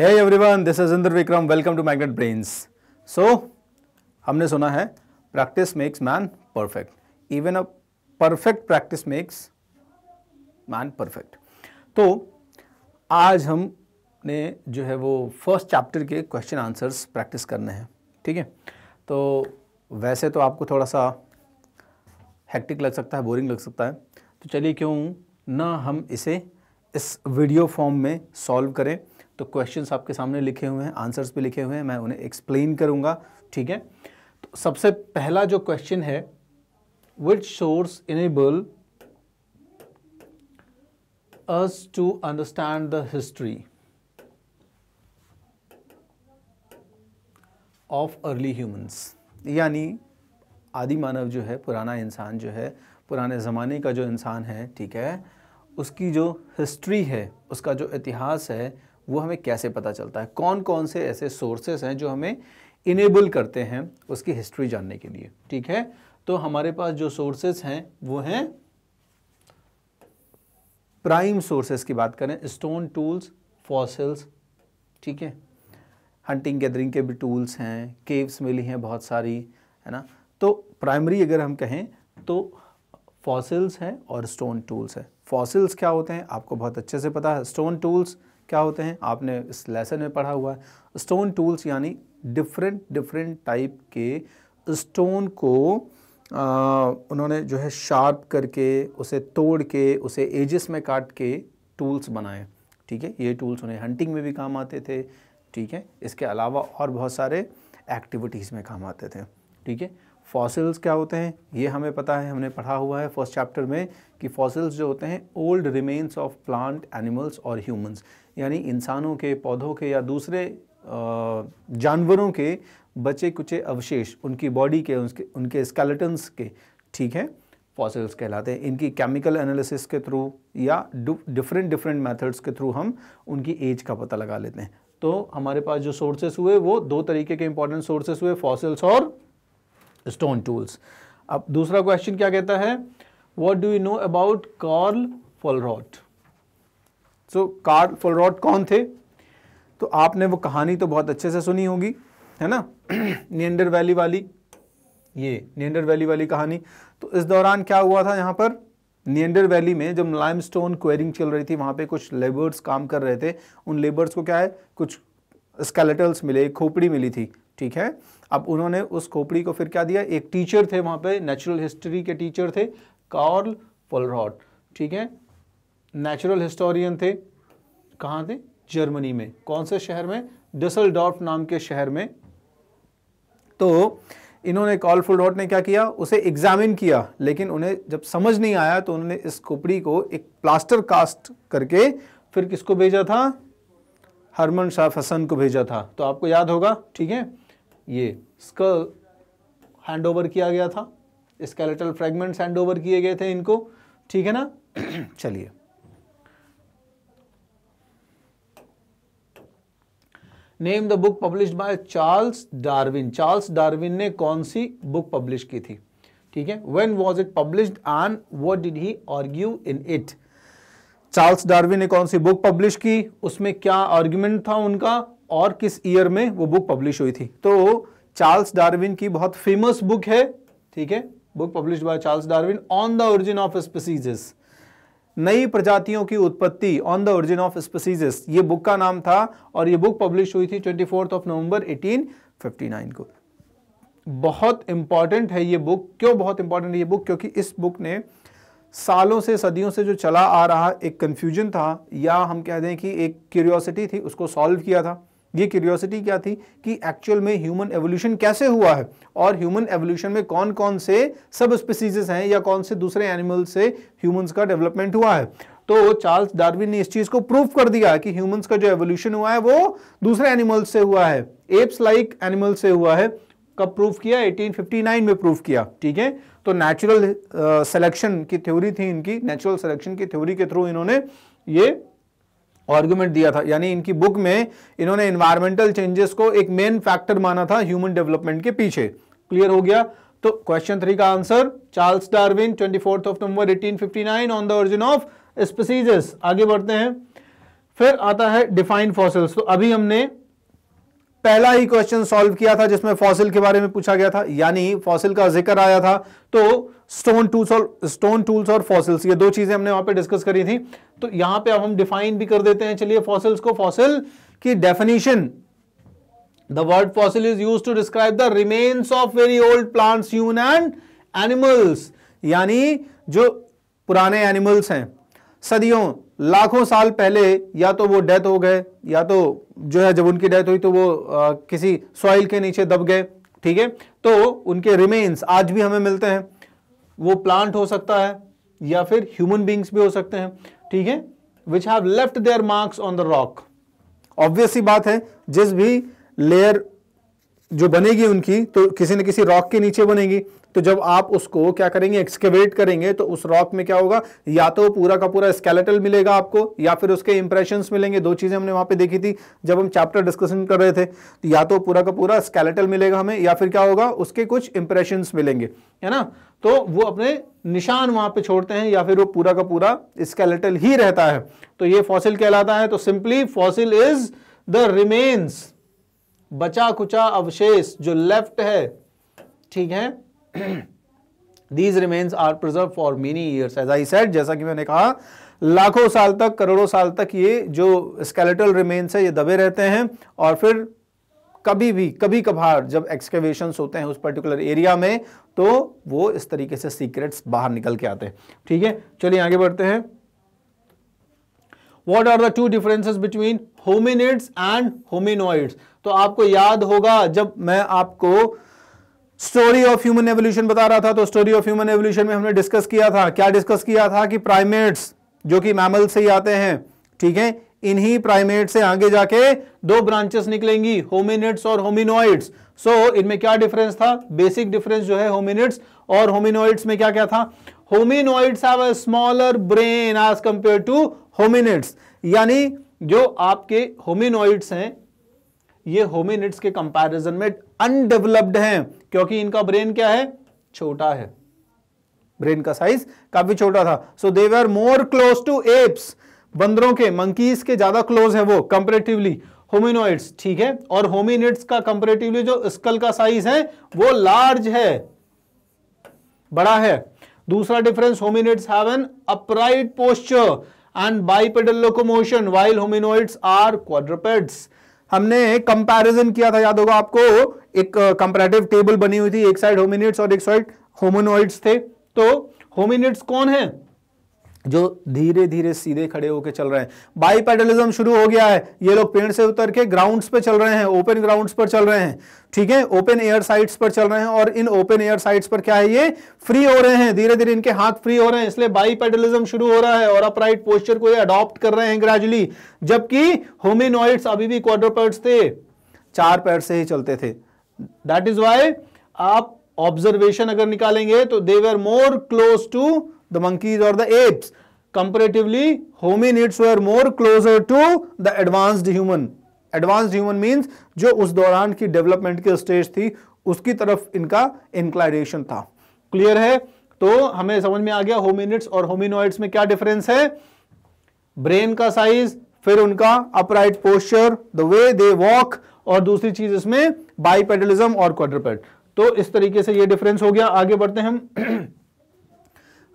Hey everyone, this is Indra Vikram. Welcome to Magnet Brains. So, हमने सुना है practice makes man perfect even a perfect practice makes man perfect तो आज हमने जो है वो फर्स्ट चैप्टर के क्वेश्चन आंसर्स प्रैक्टिस करने हैं ठीक है तो वैसे तो आपको थोड़ा सा हैक्टिक लग सकता है बोरिंग लग सकता है तो चलिए क्यों ना हम इसे इस वीडियो फॉर्म में सॉल्व करें तो क्वेश्चंस आपके सामने लिखे हुए हैं आंसर्स भी लिखे हुए हैं मैं उन्हें एक्सप्लेन करूंगा ठीक है तो सबसे पहला जो क्वेश्चन है which source enable us to understand the history of early humans यानी आदि मानव जो है पुराना इंसान जो है पुराने ज़माने का जो इंसान है ठीक है उसकी जो हिस्ट्री है उसका जो इतिहास है वो हमें कैसे पता चलता है कौन कौन से ऐसे सोर्सेस हैं जो हमें इनेबल करते हैं उसकी हिस्ट्री जानने के लिए ठीक है तो हमारे पास जो सोर्सेस हैं वो हैं प्राइम सोर्सेस की बात करें स्टोन टूल्स फॉसिल्स ठीक है हंटिंग गैदरिंग के भी टूल्स हैं केव्स मिली हैं बहुत सारी है ना तो प्राइमरी अगर हम कहें तो फॉसिल्स हैं और स्टोन टूल्स हैं फॉसिल्स क्या होते हैं आपको बहुत अच्छे से पता है स्टोन टूल्स क्या होते हैं आपने इस लेसन में पढ़ा हुआ है स्टोन टूल्स यानी डिफरेंट डिफरेंट टाइप के स्टोन को आ, उन्होंने जो है शार्प करके उसे तोड़ के उसे एजिस में काट के टूल्स बनाए ठीक है ये टूल्स उन्हें हंटिंग में भी काम आते थे ठीक है इसके अलावा और बहुत सारे एक्टिविटीज़ में काम आते थे ठीक है फॉसिल्स क्या होते हैं ये हमें पता है हमने पढ़ा हुआ है फर्स्ट चैप्टर में कि फॉसिल्स जो होते हैं old remains of plant animals और ह्यूमंस यानी इंसानों के पौधों के या दूसरे जानवरों के बचे कुचे अवशेष उनकी बॉडी के उनके उनके स्केलेटन्स के ठीक है फॉसिल्स कहलाते हैं इनकी केमिकल एनालिसिस के थ्रू या डिफरेंट डिफरेंट मेथड्स के थ्रू हम उनकी एज का पता लगा लेते हैं तो हमारे पास जो सोर्सेस हुए वो दो तरीके के इंपॉर्टेंट सोर्सेस हुए फॉसिल्स और स्टोन टूल्स अब दूसरा क्वेश्चन क्या कहता है what do you know about Carl Fuhlrott so Carl Fuhlrott कौन थे तो आपने वो कहानी तो बहुत अच्छे से सुनी होगी है ना नियंडर वैली वाली ये नियंडर वैली वाली कहानी तो इस दौरान क्या हुआ था यहाँ पर नियंडर वैली में जब स्टोन क्वेरिंग चल रही थी वहाँ पे कुछ लेबर्स काम कर रहे थे उन लेबर्स को क्या है कुछ स्केलेटल्स मिले खोपड़ी मिली थी ठीक है अब उन्होंने उस खोपड़ी को फिर क्या दिया एक टीचर थे वहाँ पे नेचुरल हिस्ट्री के टीचर थे कार्ल फुलरॉट ठीक है नेचुरल हिस्टोरियन थे कहाँ थे जर्मनी में कौन से शहर में डिसल नाम के शहर में तो इन्होंने कॉलफुल डॉट ने क्या किया उसे एग्जामिन किया लेकिन उन्हें जब समझ नहीं आया तो उन्होंने इस खोपड़ी को एक प्लास्टर कास्ट करके फिर किसको भेजा था हरमन शाह हसन को भेजा था तो आपको याद होगा ठीक है ये इसका हैंड ओवर किया गया था स्केलेटल फ्रेगमेंट्स हैंड ओवर किए गए थे इनको ठीक है ना चलिए name the book publish by Charles Darwin Charles Darwin ने कौन सी बुक पब्लिश की थी ठीक है when was it published and what did he argue in it Charles Darwin ने कौन सी बुक पब्लिश की उसमें क्या आर्ग्यूमेंट था उनका और किस ईयर में वो बुक पब्लिश हुई थी तो चार्ल्स डार्विन की बहुत फेमस बुक है ठीक है book publish by Charles Darwin on the origin of species नई प्रजातियों की उत्पत्ति on the origin of species ये बुक का नाम था और ये बुक पब्लिश हुई थी twenty fourth of November eighteen fifty nine को बहुत इंपॉर्टेंट है ये बुक क्यों बहुत इंपॉर्टेंट है ये बुक क्योंकि इस बुक ने सालों से सदियों से जो चला आ रहा एक कंफ्यूजन था या हम कह दें कि एक क्यूरियोसिटी थी उसको सॉल्व किया था ये क्यूरियोसिटी क्या थी कि एक्चुअल में ह्यूमन एवोल्यूशन कैसे हुआ है और ह्यूमन एवोल्यूशन में कौन कौन से सब स्पीसीजेस हैं या कौन से दूसरे एनिमल से ह्यूमंस का डेवलपमेंट हुआ है तो चार्ल्स डार्विन ने इस चीज को प्रूव कर दिया कि ह्यूमंस का जो एवोल्यूशन हुआ है वो दूसरे एनिमल्स से हुआ है एप्स लाइक एनिमल से हुआ है कब प्रूफ किया 1859 में प्रूफ किया ठीक है तो नेचुरल सिलेक्शन uh, की थ्योरी थी इनकी नेचुरल सिलेक्शन की थ्योरी के थ्रू इन्होंने ये आर्ग्यूमेंट दिया था यानी इनकी बुक में इन्होंने इन्वायरमेंटल चेंजेस को एक मेन फैक्टर माना था ह्यूमन डेवलपमेंट के पीछे क्लियर हो गया तो क्वेश्चन थ्री का answer Charles Darwin twenty of November on the origin of species आगे बढ़ते हैं फिर आता है डिफाइंड फॉसिल्स तो अभी हमने पहला ही क्वेश्चन सॉल्व किया था जिसमें फॉसिल के बारे में पूछा गया था यानी फॉसिल का जिक्र आया था तो स्टोन टूल्स और स्टोन टूल्स और फॉसिल्स ये दो चीजें हमने वहां पे डिस्कस करी थी तो यहां पे अब हम डिफाइन भी कर देते हैं चलिए फॉसिल्स को फॉसिल की definition the word fossil is use to describe the remains of very old plants human and animals यानी जो पुराने एनिमल्स हैं सदियों लाखों साल पहले या तो वो डेथ हो गए या तो जो है जब उनकी डेथ हुई तो वो आ, किसी सॉइल के नीचे दब गए ठीक है तो उनके रिमेन्स आज भी हमें मिलते हैं वो प्लांट हो सकता है या फिर ह्यूमन बींग्स भी हो सकते हैं ठीक है which have left their marks on the rock obvious ही बात है जिस भी लेयर जो बनेगी उनकी तो किसी न किसी रॉक के नीचे बनेगी तो जब आप उसको क्या करेंगे एक्सकेवेट करेंगे तो उस रॉक में क्या होगा या तो पूरा का पूरा स्केलेटल मिलेगा आपको या फिर उसके इंप्रेशन मिलेंगे दो चीजें हमने वहां पर देखी थी जब हम चैप्टर डिस्कशन कर रहे थे तो या तो पूरा का पूरा स्केलेटल मिलेगा हमें या फिर क्या होगा उसके कुछ इंप्रेशन मिलेंगे है ना तो वो अपने निशान वहां पे छोड़ते हैं या फिर वो पूरा का पूरा स्केलेटल ही रहता है तो ये फॉसिल कहलाता है तो simply fossil is the remains बचा कुचा अवशेष जो लेफ्ट है ठीक है these remains are preserve for many years as I said जैसा कि मैंने कहा लाखों साल तक करोड़ों साल तक ये जो स्केलेटल रिमेन्स है ये दबे रहते हैं और फिर कभी भी कभी कभार जब एक्सकेवेशन होते हैं उस पर्टिकुलर एरिया में तो वो इस तरीके से सीक्रेट्स बाहर निकल के आते हैं ठीक है चलिए आगे बढ़ते हैं what are the two differences between hominids and hominoids तो आपको याद होगा जब मैं आपको स्टोरी ऑफ ह्यूमन एवोल्यूशन बता रहा था तो स्टोरी ऑफ ह्यूमन एवोल्यूशन में हमने डिस्कस किया था क्या डिस्कस किया था कि प्राइमेट्स जो कि मैमल से ही आते हैं ठीक है इन्हीं प्राइमेट से आगे जाके दो ब्रांचेस निकलेंगी होमिनिट्स और होमिनोइड्स सो so, इनमें क्या डिफरेंस था बेसिक डिफरेंस जो है होमिनिट्स और होमिनोइड्स में क्या क्या था hominoids have a smaller brain as compare to hominids यानी जो आपके होमिनोइड्स हैं ये होमिनिट्स के कंपैरिजन में अनडेवलप्ड हैं क्योंकि इनका ब्रेन क्या है छोटा है ब्रेन का साइज काफी छोटा था so they were more close to apes बंदरों के मंकीज के ज्यादा क्लोज है वो कंपेरेटिवली होमिनोइड्स ठीक है और होमिनिट्स का कंपेरेटिवली जो स्कल का साइज है वो लार्ज है बड़ा है दूसरा difference hominids have an upright posture and bipedal locomotion while hominoids are quadrupeds हमने कंपैरिजन किया था याद होगा आपको एक कंपेरेटिव टेबल बनी हुई थी एक साइड होमिनिट्स और एक साइड होमोनोइड्स थे तो होमिनिड्स कौन है जो धीरे धीरे सीधे खड़े होकर चल रहे हैं बाई पेडलिज्म शुरू हो गया है ये लोग पेड़ से उतर के ग्राउंड्स पे चल रहे हैं ओपन ग्राउंड्स पर चल रहे हैं ठीक है ओपन एयर साइट्स पर चल रहे हैं और इन ओपन एयर साइट्स पर क्या है ये फ्री हो रहे हैं धीरे धीरे इनके हाथ फ्री हो रहे हैं इसलिए बाई पेडलिज्म शुरू हो रहा है और अपराइट पोस्चर को ये अडॉप्ट कर रहे हैं ग्रेजुअली जबकि होमिनोइड्स अभी भी क्वाड्रोपर्ड्स थे चार पैर से ही चलते थे दैट इज वाई आप ऑब्जर्वेशन अगर निकालेंगे तो they were more close to the monkeys or the apes. Comparatively, hominids were more closer to the advanced human. Advanced human means जो उस दौरान की डेवलपमेंट की स्टेज थी उसकी तरफ इनका इंक्लाइनेशन था क्लियर है तो हमें समझ में आ गया होमिनिट्स और होमिनोइड्स में क्या डिफरेंस है ब्रेन का साइज फिर उनका upright posture the way they walk और दूसरी चीज इसमें बाईपेडलिज्म और क्वाड्रपेड तो इस तरीके से ये डिफरेंस हो गया आगे बढ़ते हैं हम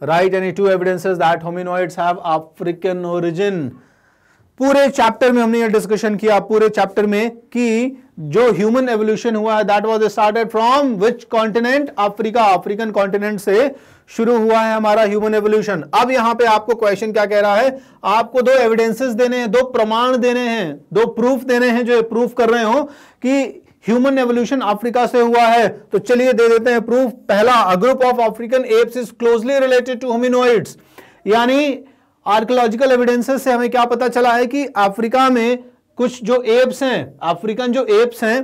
right any two evidences that hominoids have African origin पूरे चैप्टर में हमने ये डिस्कशन किया पूरे चैप्टर में कि जो ह्यूमन एवोल्यूशन हुआ है that was started from which continent Africa African continent से शुरू हुआ है हमारा ह्यूमन एवोल्यूशन अब यहां पे आपको क्वेश्चन क्या कह रहा है आपको दो एविडेंसेस देने हैं दो प्रमाण देने हैं दो प्रूफ देने हैं जो प्रूफ कर रहे हो कि ह्यूमन एवोल्यूशन अफ्रीका से हुआ है तो चलिए दे देते हैं प्रूफ पहला a group of African apes is closely related to hominoids यानी आर्कोलॉजिकल एविडेंसेस से हमें क्या पता चला है कि अफ्रीका में कुछ जो एप्स हैं अफ्रीकन जो एप्स हैं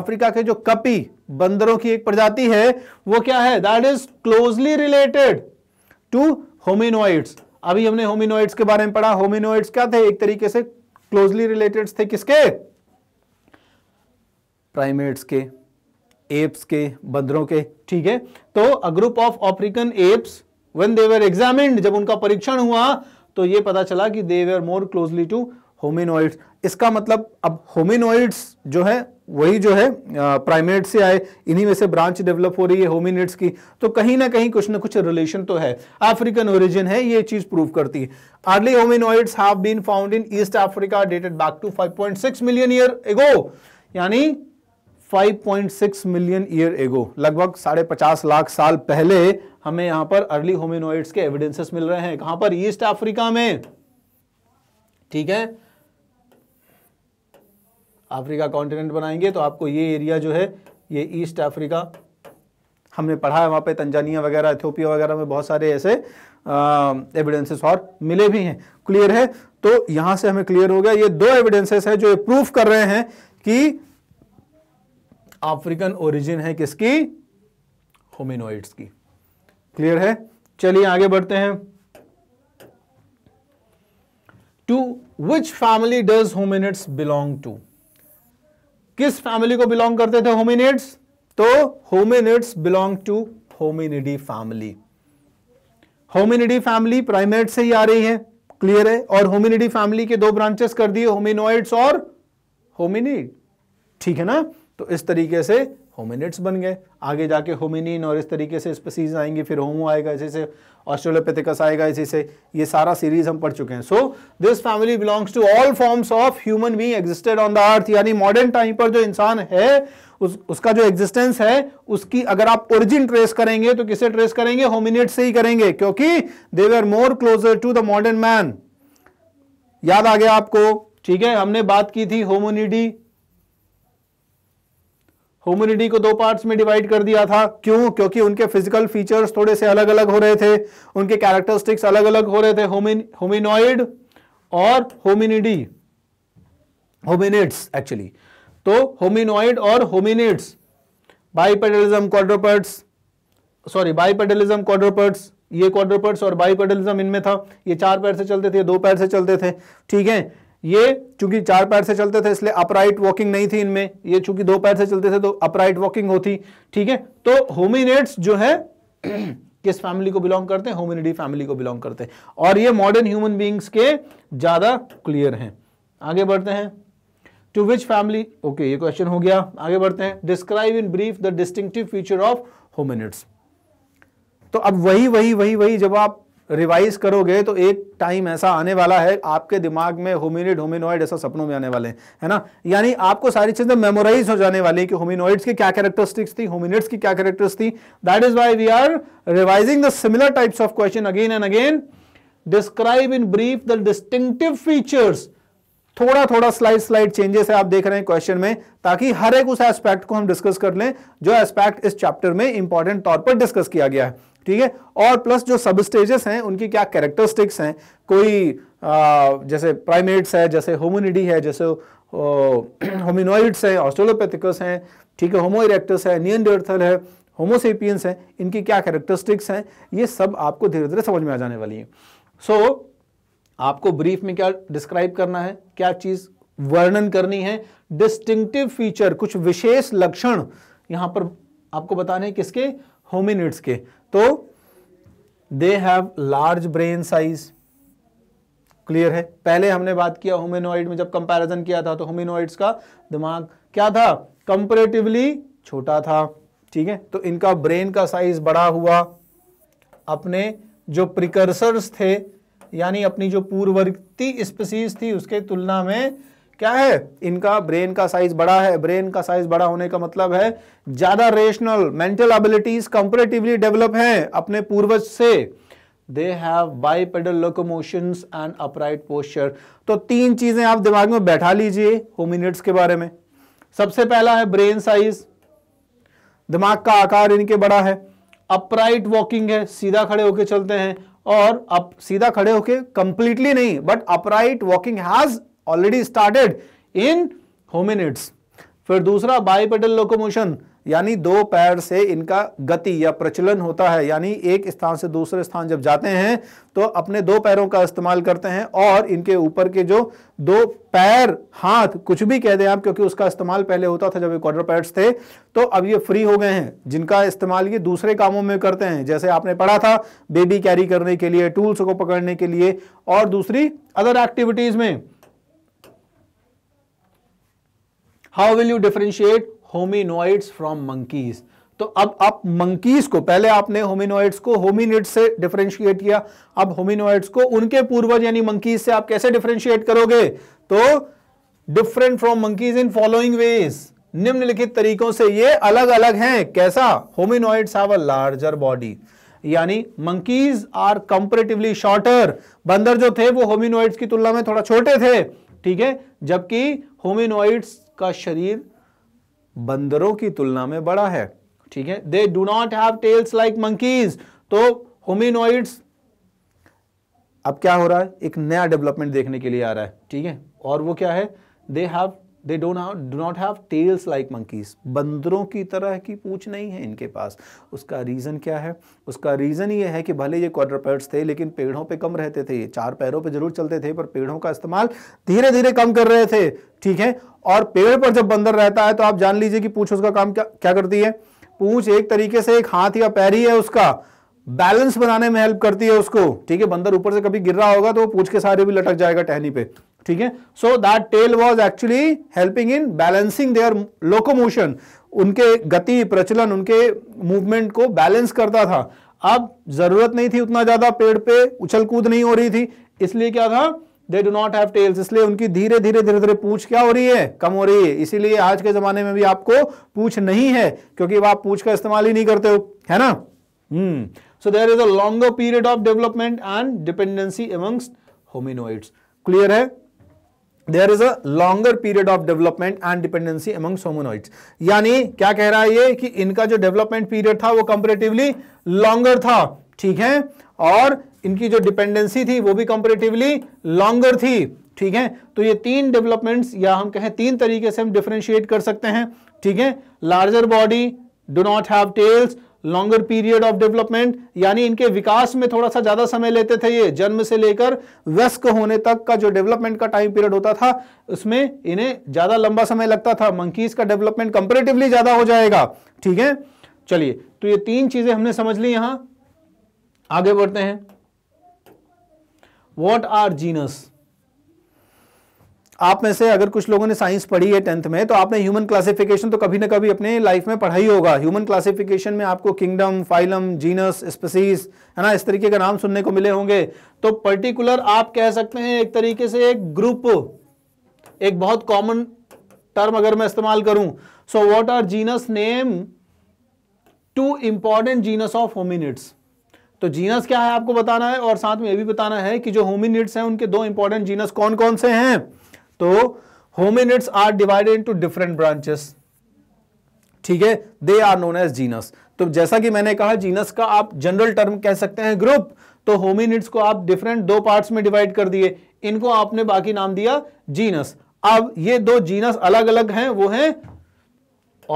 अफ्रीका के जो कपी बंदरों की एक प्रजाति है वो क्या है that is closely related to hominoids अभी हमने होमिनोइड्स के बारे में पढ़ा होमिनोइड्स क्या थे एक तरीके से क्लोजली रिलेटेड थे किसके प्राइमेट्स के एप्स के बंदरों के ठीक है तो a group of African apes when they were examined जब उनका परीक्षण हुआ तो ये पता चला कि वर मोर क्लोजली टू होमिनोइड्स इसका मतलब अब होमिनोइड्स जो है वही जो है प्राइमेट से आए इन्हीं में से ब्रांच डेवलप हो रही है होमिनिट्स की तो कहीं ना कहीं कुछ ना कुछ रिलेशन तो है अफ्रीकन ओरिजिन है ये चीज प्रूव करती है early hominoids have been found in East Africa dated back to 5.6 million year ago यानी 5.6 मिलियन ईयर एगो लगभग साढ़े पचास लाख साल पहले हमें यहां पर अर्ली होमिनोइड्स के एविडेंसेस मिल रहे हैं कहां पर ईस्ट अफ्रीका में ठीक है अफ्रीका कॉन्टिनेंट बनाएंगे तो आपको ये एरिया जो है ये ईस्ट अफ्रीका हमने पढ़ा है वहां पे तंजानिया वगैरह इथियोपिया वगैरह में बहुत सारे ऐसे एविडेंसेस और मिले भी हैं क्लियर है तो यहां से हमें क्लियर हो गया ये दो एविडेंसेस है जो प्रूफ कर रहे हैं कि अफ्रीकन ओरिजिन है किसकी होमिनोइड्स की क्लियर है चलिए आगे बढ़ते हैं to which family does hominids belong to किस फैमिली को बिलोंग करते थे होमिनेट्स तो hominids belong to hominidae family hominidae family primate से ही आ रही है क्लियर है और होमिनिडी फैमिली के दो ब्रांचेस कर दिए होमिनोइड्स और होमिनिड ठीक है ना तो इस तरीके से होमिनिट्स बन गए आगे जाके होमिनिन और इस तरीके से स्पेसीज आएंगे फिर होमो आएगा इसी से ऑस्ट्रेलोपेथिकस आएगा इसी से ये सारा सीरीज हम पढ़ चुके हैं so this family belongs to all forms of human being existed on the earth यानी मॉडर्न टाइम पर जो इंसान है उस उसका जो एग्जिस्टेंस है उसकी अगर आप ओरिजिन ट्रेस करेंगे तो किसे ट्रेस करेंगे होमिनेट से ही करेंगे क्योंकि they were more closer to the modern man याद आ गया आपको ठीक है हमने बात की थी होमोनिडी होमिनिडी को दो पार्ट्स में डिवाइड कर दिया था क्यों क्योंकि उनके फिजिकल फीचर्स थोड़े से अलग अलग हो रहे थे उनके कैरेक्टरिस्टिक्स अलग अलग हो रहे थे होमिन होमिनॉइड और होमिनिडी होमिनेट्स एक्चुअली तो होमिनॉइड और होमिनेट्स बाइपेडलिज्म क्वाड्रोपर्ट्स सॉरी बाइपेडलिज्म क्वाड्रोपर्ट्स ये क्वाड्रोपर्ट्स और बाइपेडलिज्म इनमें था ये चार पैर से चलते थे दो पैर से चलते थे ठीक है ये चूंकि चार पैर से चलते थे इसलिए अपराइट वॉकिंग नहीं थी इनमें ये चूंकि दो पैर से चलते थे तो अपराइट वॉकिंग होती ठीक है तो होमिनेट्स जो है किस फैमिली को बिलोंग करते हैं होमिनिडी फैमिली को बिलोंग करते हैं और ये मॉडर्न ह्यूमन बींग्स के ज़्यादा क्लियर हैं आगे बढ़ते हैं टू विच फैमिली ओके ये क्वेश्चन हो गया आगे बढ़ते हैं describe in brief the distinctive feature of hominids तो अब वही वही वही वही जब आप रिवाइज करोगे तो एक टाइम ऐसा आने वाला है आपके दिमाग में होमिनिड होमिनोइड ऐसा सपनों में आने वाले हैं है ना यानी आपको सारी चीज़ें मेमोराइज हो जाने वाली कि होमिनोइड्स की क्या कैरेक्टरिस्टिक्स थी होमिनिड्स की क्या कैरेक्टर्स थी that is why we are revising the similar types of question again and again describe in brief the distinctive features थोड़ा थोड़ा स्लाइड स्लाइड चेंजेस है आप देख रहे हैं क्वेश्चन में ताकि हर एक उस एस्पेक्ट को हम डिस्कस कर लें जो एस्पेक्ट इस चैप्टर में इंपॉर्टेंट तौर पर डिस्कस किया गया है ठीक है और प्लस जो सब स्टेजेस हैं उनकी क्या कैरेक्टरिस्टिक्स हैं कोई आ, जैसे प्राइमेट्स है जैसे होमोनिडी है जैसे होमिनोइड्स हैं ऑस्ट्रोलोपैथिकस हैं ठीक है होमोइरेक्टस है नियनडर्थल है होमोसेपियंस हैं इनकी क्या कैरेक्टरिस्टिक्स हैं ये सब आपको धीरे धीरे समझ में आ जाने वाली है सो so, आपको ब्रीफ में क्या डिस्क्राइब करना है क्या चीज़ वर्णन करनी है डिस्टिंक्टिव फीचर कुछ विशेष लक्षण यहां पर आपको बताने किसके होमिनिड्स के तो they have large brain size clear है पहले हमने बात किया होमिनोइड में जब कंपैरिजन किया था तो होमिनोइड्स का दिमाग क्या था कंपेरेटिवली छोटा था ठीक है तो इनका ब्रेन का साइज बड़ा हुआ अपने जो प्रिकर्सर्स थे यानी अपनी जो पूर्ववर्ती स्पीसीज थी उसके तुलना में क्या है इनका ब्रेन का साइज बड़ा है ब्रेन का साइज बड़ा होने का मतलब है ज्यादा rational mental abilities comparatively develop हैं अपने पूर्वज से they have bipedal locomotion and upright posture तो तीन चीजें आप दिमाग में बैठा लीजिए होमिनेट्स के बारे में सबसे पहला है ब्रेन साइज दिमाग का आकार इनके बड़ा है अपराइट वॉकिंग है सीधा खड़े होके चलते हैं और अब सीधा खड़े होके कंप्लीटली नहीं but upright walking has already started in hominids फिर दूसरा बाईपेडल लोकोमोशन यानी दो पैर से इनका गति या प्रचलन होता है यानी एक स्थान से दूसरे स्थान जब जाते हैं तो अपने दो पैरों का इस्तेमाल करते हैं और इनके ऊपर के जो दो पैर हाथ कुछ भी कह दें आप क्योंकि उसका इस्तेमाल पहले होता था जब ये पैड्स थे तो अब ये फ्री हो गए हैं जिनका इस्तेमाल ये दूसरे कामों में करते हैं जैसे आपने पढ़ा था बेबी कैरी करने के लिए टूल्स को पकड़ने के लिए और दूसरी अदर एक्टिविटीज़ में how will you differentiate hominoids from monkeys तो अब आप मंकीज को पहले आपने होमिनोइड्स को होमिनिड से डिफ्रेंशिएट किया अब होमिनोइड्स को उनके पूर्वज यानी मंकीज से आप कैसे डिफ्रेंशिएट करोगे तो different from monkeys in following ways निम्नलिखित तरीकों से ये अलग अलग हैं कैसा hominoids have a larger body यानी मंकीज आर कंपेरेटिवली शॉर्टर बंदर जो थे वो होमिनोइड्स की तुलना में थोड़ा छोटे थे ठीक है जबकि होमिनोइड्स का शरीर बंदरों की तुलना में बड़ा है ठीक है they do not have tails like monkeys तो होमिनोइड्स अब क्या हो रहा है एक नया डेवलपमेंट देखने के लिए आ रहा है ठीक है और वो क्या है they have they don't do not have tails like monkeys बंदरों की तरह की पूछ नहीं है इनके पास उसका रीज़न क्या है उसका रीज़न ये है कि भले ये क्वाड्रपेड्स थे लेकिन पेड़ों पे कम रहते थे ये चार पैरों पे जरूर चलते थे पर पेड़ों का इस्तेमाल धीरे धीरे कम कर रहे थे ठीक है और पेड़ पर जब बंदर रहता है तो आप जान लीजिए कि पूछ उसका काम क्या क्या करती है पूछ एक तरीके से एक हाथ या पैर ही है उसका बैलेंस बनाने में हेल्प करती है उसको ठीक है बंदर ऊपर से कभी गिर रहा होगा तो वो पूछ के सारे भी लटक जाएगा टहनी पे ठीक है so that tail was actually helping in balancing their locomotion उनके गति प्रचलन उनके मूवमेंट को बैलेंस करता था अब जरूरत नहीं थी उतना ज्यादा पेड़ पे उछल कूद नहीं हो रही थी इसलिए क्या था they do not have tails इसलिए उनकी धीरे धीरे धीरे धीरे पूछ क्या हो रही है कम हो रही है इसीलिए आज के जमाने में भी आपको पूछ नहीं है क्योंकि आप पूछ का इस्तेमाल ही नहीं करते हो है ना hmm so there is a longer period of development and dependency amongst hominoids clear है there is a longer period of development and dependency among hominoids यानी क्या कह रहा है ये कि इनका जो डेवलपमेंट पीरियड था वो कंपेरेटिवली लॉन्गर था ठीक है और इनकी जो डिपेंडेंसी थी वो भी कंपेरेटिवली लॉन्गर थी ठीक है तो ये तीन डेवलपमेंट या हम कहें तीन तरीके से हम डिफ्रेंशिएट कर सकते हैं ठीक है larger body do not have tails longer period of development यानी इनके विकास में थोड़ा सा ज्यादा समय लेते थे ये जन्म से लेकर व्यस्क होने तक का जो डेवलपमेंट का टाइम पीरियड होता था उसमें इन्हें ज्यादा लंबा समय लगता था मंकीज का डेवलपमेंट कंपेरेटिवली ज्यादा हो जाएगा ठीक है चलिए तो ये तीन चीजें हमने समझ ली यहां आगे बढ़ते हैं वॉट आर जीनस आप में से अगर कुछ लोगों ने साइंस पढ़ी है टेंथ में तो आपने ह्यूमन क्लासिफिकेशन तो कभी ना कभी अपने लाइफ में पढ़ा ही होगा ह्यूमन क्लासिफिकेशन में आपको किंगडम फाइलम जीनस स्पेसीज है ना इस तरीके का नाम सुनने को मिले होंगे तो पर्टिकुलर आप कह सकते हैं एक तरीके से एक ग्रुप एक बहुत कॉमन टर्म अगर मैं इस्तेमाल करूं so what are genus name two important genus of hominids तो जीनस क्या है आपको बताना है और साथ में यह भी बताना है कि जो होमिनिट्स हैं उनके दो इंपॉर्टेंट जीनस कौन कौन से हैं तो hominids are divided into different branches ठीक है they are known as genus तो जैसा कि मैंने कहा जीनस का आप जनरल टर्म कह सकते हैं ग्रुप तो होमिनिड्स को आप डिफरेंट दो पार्ट्स में डिवाइड कर दिए इनको आपने बाकी नाम दिया जीनस अब ये दो जीनस अलग अलग हैं वो हैं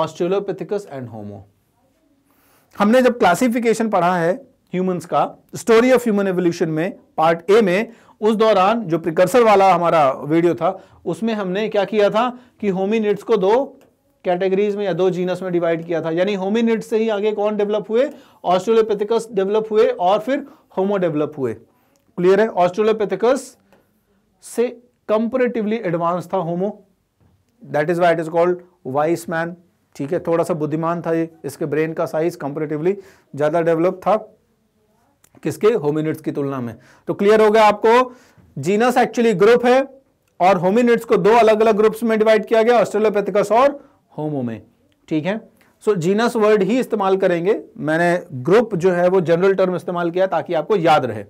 ऑस्ट्रेलोपिथिकस एंड होमो हमने जब क्लासिफिकेशन पढ़ा है ह्यूमंस का स्टोरी ऑफ ह्यूमन एवोल्यूशन में पार्ट ए में उस दौरान जो प्रिकर्सर वाला हमारा वीडियो था उसमें हमने क्या किया था कि होमिनिट्स को दो कैटेगरीज में या दो जीनस में डिवाइड किया था यानी होमिनिट्स से ही आगे कौन डेवलप हुए ऑस्ट्रोलोपेथिकस डेवलप हुए और फिर होमो डेवलप हुए क्लियर है ऑस्ट्रोलोपेथिकस से कंपेरेटिवली एडवांस था homo that is why it is called wise man ठीक है थोड़ा सा बुद्धिमान था ये इसके ब्रेन का साइज कंपेरेटिवली ज़्यादा डेवलप था किसके होमिनिट्स की तुलना में तो क्लियर हो गया आपको जीनस एक्चुअली ग्रुप है और होमिनिट्स को दो अलग अलग ग्रुप्स में डिवाइड किया गया ऑस्ट्रेलोपैथिकस और होमो में ठीक है सो जीनस वर्ड ही इस्तेमाल करेंगे मैंने ग्रुप जो है वो जनरल टर्म इस्तेमाल किया ताकि आपको याद रहे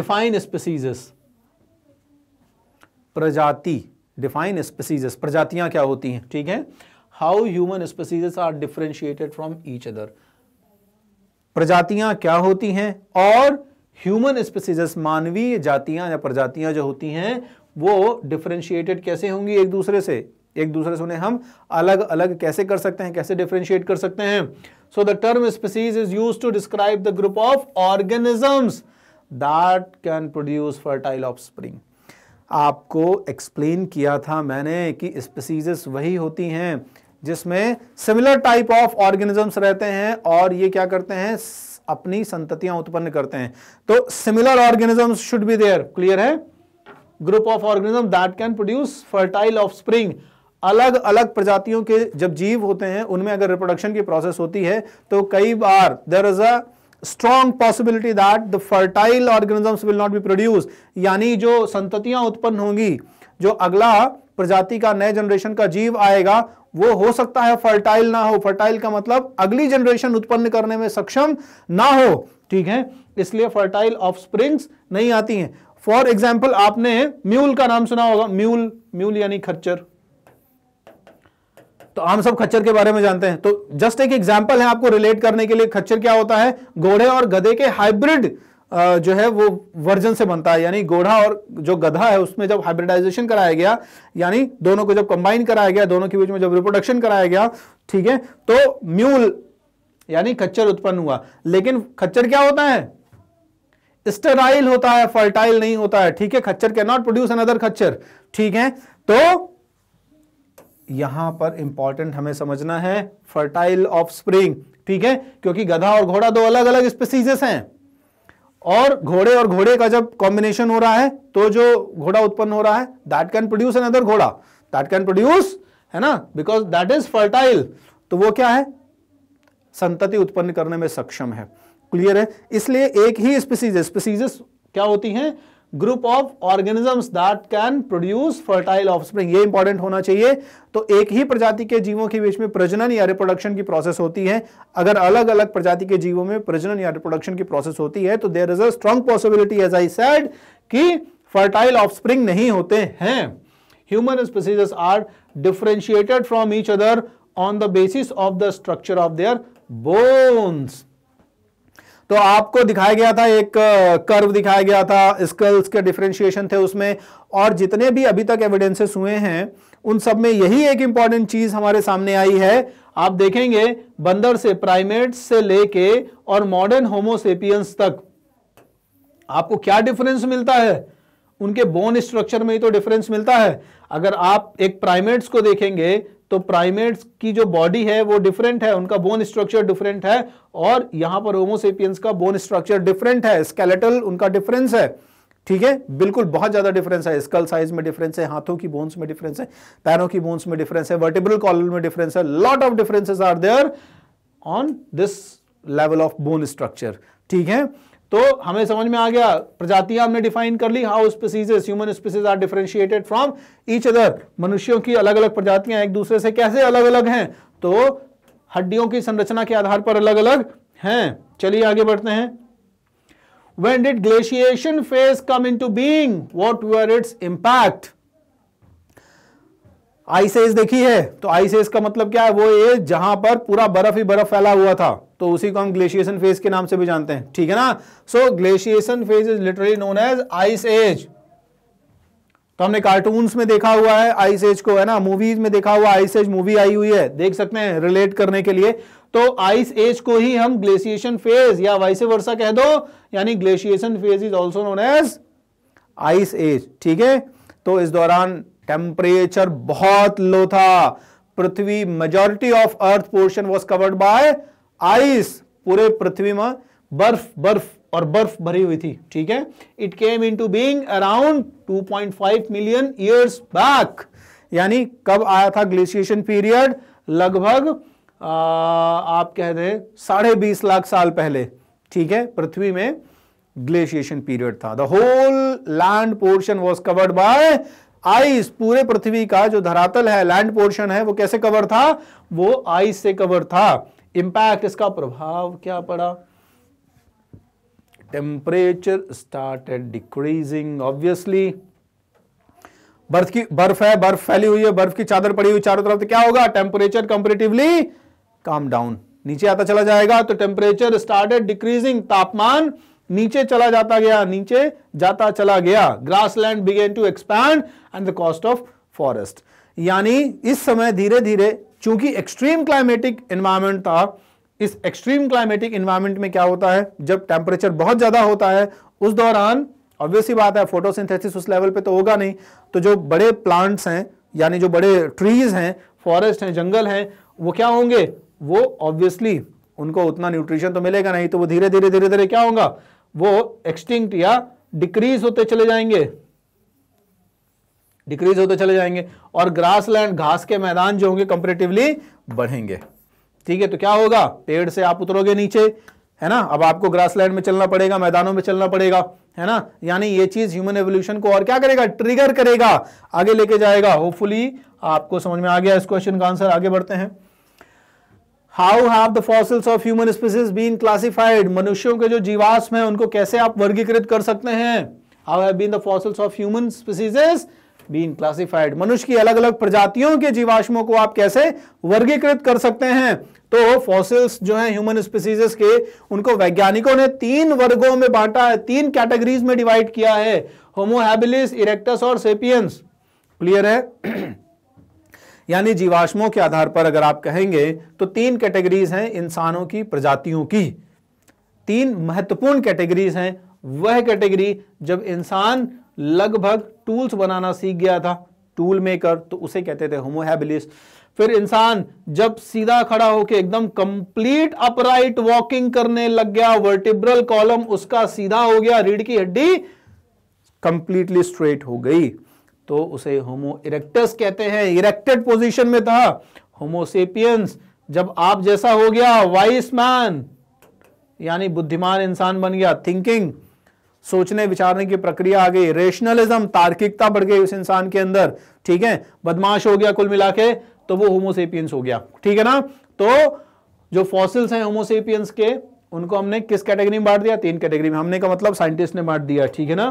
डिफाइन स्पीसीजेस प्रजाति डिफाइन स्पीसीजेस प्रजातियां क्या होती हैं ठीक है how human species are differentiated from each other प्रजातियां क्या होती हैं और ह्यूमन स्पेसीज मानवीय जातियां या प्रजातियां जो होती हैं वो डिफ्रेंशिएटेड कैसे होंगी एक दूसरे से एक दूसरे से उन्हें हम अलग अलग कैसे कर सकते हैं कैसे डिफ्रेंशिएट कर सकते हैं so the term species is use to describe the group of organisms that can produce fertile offspring आपको एक्सप्लेन किया था मैंने कि स्पेसीज वही होती हैं जिसमें सिमिलर टाइप ऑफ ऑर्गेनिजम्स रहते हैं और ये क्या करते हैं अपनी संततियां उत्पन्न करते हैं तो similar organisms should be there clear है group of organism that can produce fertile offspring अलग अलग प्रजातियों के जब जीव होते हैं उनमें अगर रिप्रोडक्शन की प्रोसेस होती है तो कई बार there is a strong possibility that the fertile organisms will not be produce यानी जो संततियां उत्पन्न होंगी जो अगला प्रजाति का नए जनरेशन का जीव आएगा वो हो सकता है फर्टाइल ना हो फर्टाइल का मतलब अगली जनरेशन उत्पन्न करने में सक्षम ना हो ठीक है इसलिए फर्टाइल ऑफ स्प्रिंग्स नहीं आती हैं फॉर एग्जाम्पल आपने म्यूल का नाम सुना होगा म्यूल म्यूल यानी खच्चर तो हम सब खच्चर के बारे में जानते हैं तो जस्ट एक एग्जाम्पल है आपको रिलेट करने के लिए खच्चर क्या होता है घोड़े और गधे के हाइब्रिड जो है वो वर्जन से बनता है यानी घोड़ा और जो गधा है उसमें जब हाइब्रिडाइजेशन कराया गया यानी दोनों को जब कंबाइन कराया गया दोनों के बीच में जब रिप्रोडक्शन कराया गया ठीक है तो म्यूल यानी खच्चर उत्पन्न हुआ लेकिन खच्चर क्या होता है स्टेराइल होता है फर्टाइल नहीं होता है ठीक है खच्चर कैन नॉट प्रोड्यूस अनदर खच्चर ठीक है तो यहां पर इंपॉर्टेंट हमें समझना है फर्टाइल ऑफ स्प्रिंग ठीक है क्योंकि गधा और घोड़ा दो अलग अलग स्पेसीजेस हैं और घोड़े और घोड़े का जब कॉम्बिनेशन हो रहा है तो जो घोड़ा उत्पन्न हो रहा है दैट कैन प्रोड्यूस अनदर घोड़ा दैट कैन प्रोड्यूस है ना बिकॉज दैट इज फर्टाइल तो वो क्या है संतति उत्पन्न करने में सक्षम है क्लियर है इसलिए एक ही स्पीसीज स्पीसीज क्या होती हैं group of organisms that can produce fertile offspring ये इंपॉर्टेंट होना चाहिए तो एक ही प्रजाति के जीवों के बीच में प्रजनन या रिप्रोडक्शन की प्रोसेस होती है अगर अलग अलग प्रजाति के जीवों में प्रजनन या रिप्रोडक्शन की प्रोसेस होती है तो there is a strong possibility as I said कि फर्टाइल ऑफस्प्रिंग नहीं होते हैं human species are differentiated from each other on the basis of the structure of their bones तो आपको दिखाया गया था एक कर्व दिखाया गया था स्कल्स के डिफ्रेंशिएशन थे उसमें और जितने भी अभी तक एविडेंसेस हुए हैं उन सब में यही एक इंपॉर्टेंट चीज हमारे सामने आई है आप देखेंगे बंदर से प्राइमेट से लेके और मॉडर्न होमोसेपियंस तक आपको क्या डिफरेंस मिलता है उनके बोन स्ट्रक्चर में ही तो डिफरेंस मिलता है अगर आप एक प्राइमेट्स को देखेंगे तो प्राइमेट्स की जो बॉडी है वो डिफरेंट है उनका बोन स्ट्रक्चर डिफरेंट है और यहां पर होमोसेपियंस का बोन स्ट्रक्चर डिफरेंट है स्केलेटल उनका डिफरेंस है ठीक है बिल्कुल बहुत ज्यादा डिफरेंस है स्कल साइज में डिफरेंस है हाथों की बोन्स में डिफरेंस है पैरों की बोन्स में डिफरेंस है वर्टिब्रल कॉलर में डिफरेंस है lot of differences are there on this level of bone structure ठीक है तो हमें समझ में आ गया प्रजातियां हमने डिफाइन कर ली how species human species are differentiated from each other मनुष्यों की अलग अलग प्रजातियां एक दूसरे से कैसे अलग अलग हैं तो हड्डियों की संरचना के आधार पर अलग अलग हैं चलिए आगे बढ़ते हैं when did glaciation phase come in to being what were its impact ice age देखी है तो आइस एज का मतलब क्या है वो ये जहां पर पूरा बर्फ ही बर्फ फैला हुआ था तो उसी को हम ग्लेशिएशन फेज के नाम से भी जानते हैं ठीक है ना so glaciation phase is literally known as ice age तो हमने कार्टून्स में देखा हुआ है आइस एज को है ना मूवीज में देखा हुआ आइस एज मूवी आई हुई है देख सकते हैं रिलेट करने के लिए तो आइस एज को ही हम ग्लेशिएशन फेज या वाइस वर्षा कह दो यानी glaciation phase is also known as ice age ठीक है तो इस दौरान टेम्परेचर बहुत लो था पृथ्वी majority of earth portion was covered by ice पूरे पृथ्वी में बर्फ बर्फ और बर्फ भरी हुई थी ठीक है it came in to being around 2.5 million years back यानी कब आया था ग्लेशिएशन पीरियड लगभग आप कह दें साढ़े बीस लाख साल पहले ठीक है पृथ्वी में ग्लेशिएशन पीरियड था the whole land portion was covered by ice पूरे पृथ्वी का जो धरातल है लैंड पोर्शन है वो कैसे कवर था वो आइस से कवर था इंपैक्ट इसका प्रभाव क्या पड़ा टेम्परेचर स्टार्टेड डिक्रीजिंग ऑब्वियसली बर्फ की बर्फ है बर्फ फैली हुई है बर्फ की चादर पड़ी हुई चारों तरफ तो क्या होगा टेम्परेचर कंपेरेटिवली काम डाउन नीचे आता चला जाएगा तो टेम्परेचर स्टार्टेड डिक्रीजिंग तापमान नीचे चला जाता गया नीचे जाता चला गया grass land began to expand and the cost of forest यानी इस समय धीरे धीरे चूंकि एक्सट्रीम क्लाइमेटिक एनवायरमेंट था इस एक्सट्रीम क्लाइमेटिक एनवायरमेंट में क्या होता है जब टेम्परेचर बहुत ज्यादा होता है उस दौरान ऑब्वियसली बात है फोटोसिंथेसिस उस लेवल पे तो होगा नहीं तो जो बड़े प्लांट्स हैं यानी जो बड़े ट्रीज हैं फॉरेस्ट हैं जंगल हैं वो क्या होंगे वो ऑब्वियसली उनको उतना न्यूट्रिशन तो मिलेगा नहीं तो वो धीरे धीरे धीरे धीरे क्या होगा वो एक्सटिंक्ट या डिक्रीज होते चले जाएंगे डिक्रीज होते चले जाएंगे और ग्रास लैंड घास के मैदान जो होंगे कंपेरेटिवली बढ़ेंगे ठीक है तो क्या होगा पेड़ से आप उतरोगे नीचे है ना अब आपको ग्रास लैंड में चलना पड़ेगा मैदानों में चलना पड़ेगा है ना यानी ये चीज ह्यूमन एवोल्यूशन को और क्या करेगा ट्रिगर करेगा आगे लेके जाएगा होपफुली आपको समझ में आ गया इस क्वेश्चन का आंसर आगे बढ़ते हैं how have the fossils of human species been classified मनुष्यों के जो जीवाश्म हैं उनको कैसे आप वर्गीकृत कर सकते हैं how have been the fossils of human species been classified मनुष्य की अलग अलग प्रजातियों के जीवाश्मों को आप कैसे वर्गीकृत कर सकते हैं तो फॉसिल्स जो है ह्यूमन स्पीसीजेस के उनको वैज्ञानिकों ने तीन वर्गों में बांटा है तीन कैटेगरीज में डिवाइड किया है होमोहेबिलिस इरेक्टस और सेपियंस क्लियर है यानी जीवाश्मों के आधार पर अगर आप कहेंगे तो तीन कैटेगरीज हैं इंसानों की प्रजातियों की तीन महत्वपूर्ण कैटेगरीज हैं वह कैटेगरी जब इंसान लगभग टूल्स बनाना सीख गया था टूल मेकर तो उसे कहते थे होमोहैबिलिस फिर इंसान जब सीधा खड़ा होकर एकदम कंप्लीट अपराइट वॉकिंग करने लग गया वर्टिब्रल कॉलम उसका सीधा हो गया रीढ़ की हड्डी कंप्लीटली स्ट्रेट हो गई तो उसे होमो इरेक्टस कहते हैं इरेक्टेड पोजीशन में था होमोसेपियंस जब आप जैसा हो गया वाइस मैन यानी बुद्धिमान इंसान बन गया थिंकिंग सोचने विचारने की प्रक्रिया आ गई रेशनलिज्म तार्किकता बढ़ गई उस इंसान के अंदर ठीक है बदमाश हो गया कुल मिला के तो वो होमोसेपियंस हो गया ठीक है ना तो जो फॉसिल्स हैं होमोसेपियंस के उनको हमने किस कैटेगरी में बांट दिया तीन कैटेगरी में हमने का मतलब साइंटिस्ट ने बांट दिया ठीक है ना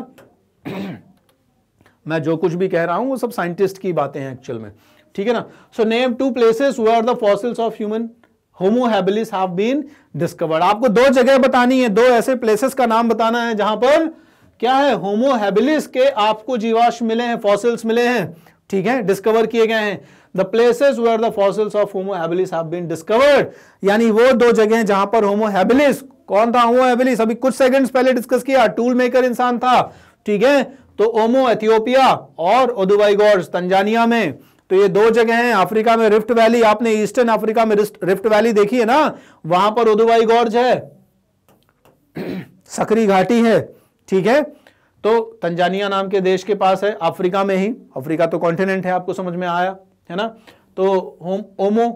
मैं जो कुछ भी कह रहा हूं वो सब साइंटिस्ट की बातें हैं एक्चुअल में ठीक है ना so name two places where the fossils of human homo habilis have been discovered आपको दो जगह बतानी है दो ऐसे प्लेसेस का नाम बताना है जहां पर क्या है होमोहेबिलिस के आपको जीवाश मिले हैं फॉसिल्स मिले हैं ठीक है डिस्कवर किए गए हैं the places where the fossils of homo habilis have been discovered यानी वो दो जगह जहां पर होमोहेबिलिस कौन था होमोहेबिलिस अभी कुछ सेकंड्स पहले डिस्कस किया टूल मेकर इंसान था ठीक है तो ओमो एथियोपिया और उदुबाईगोर्स तंजानिया में तो ये दो जगह हैं अफ्रीका में रिफ्ट वैली आपने ईस्टर्न अफ्रीका में रिफ्ट वैली देखी है ना वहां पर उदुबाई गॉर्ज है सकरी घाटी है ठीक है तो तंजानिया नाम के देश के पास है अफ्रीका में ही अफ्रीका तो कॉन्टिनेंट है आपको समझ में आया है ना तो होम ओमो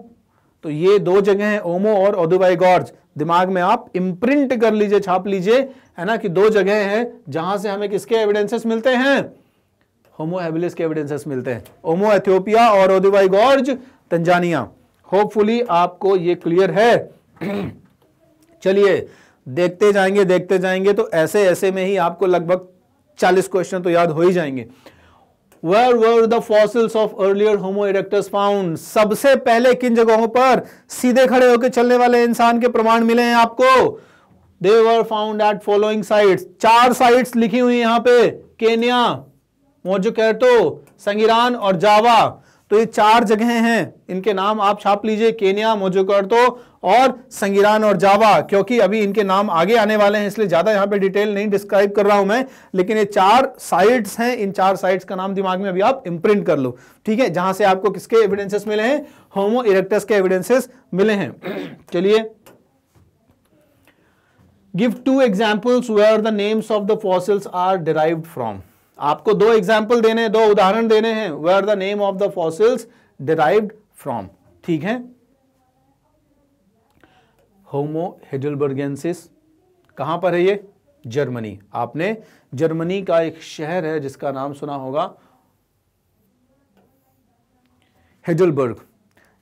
तो ये दो जगह हैं ओमो और ओदुबाई गॉर्ज दिमाग में आप इम्प्रिंट कर लीजिए छाप लीजिए है ना कि दो जगह हैं जहां से हमें किसके एविडेंसेस मिलते हैं होमो हेबिलिस के एविडेंसेस मिलते हैं ओमो एथियोपिया और ओदिवाई गॉर्ज तंजानिया होपफुली आपको ये क्लियर है चलिए देखते जाएंगे देखते जाएंगे तो ऐसे ऐसे में ही आपको लगभग चालीस क्वेश्चन तो याद हो ही जाएंगे where were the fossils of earlier homo erectus found सबसे पहले किन जगहों पर सीधे खड़े होकर चलने वाले इंसान के प्रमाण मिले हैं आपको they were found at following sites चार साइट्स लिखी हुई यहां पे केनिया मोजोकैटो संगीरान और जावा तो ये चार जगह हैं इनके नाम आप छाप लीजिए केनिया मोजोकर्टो और संगीरान और जावा क्योंकि अभी इनके नाम आगे आने वाले हैं इसलिए ज़्यादा यहां पे डिटेल नहीं डिस्क्राइब कर रहा हूं मैं लेकिन ये चार साइट्स हैं इन चार साइट्स का नाम दिमाग में अभी आप इम्प्रिंट कर लो ठीक है जहां से आपको किसके एविडेंसेस मिले हैं होमो इरेक्टस के एविडेंसेस मिले हैं चलिए give two examples where the names of the fossils are derive from आपको दो एग्जाम्पल देने दो उदाहरण देने हैं where are the name of the fossils derived from ठीक है होमो हेडलबर्गेंसिस कहां पर है ये जर्मनी आपने जर्मनी का एक शहर है जिसका नाम सुना होगा हेडलबर्ग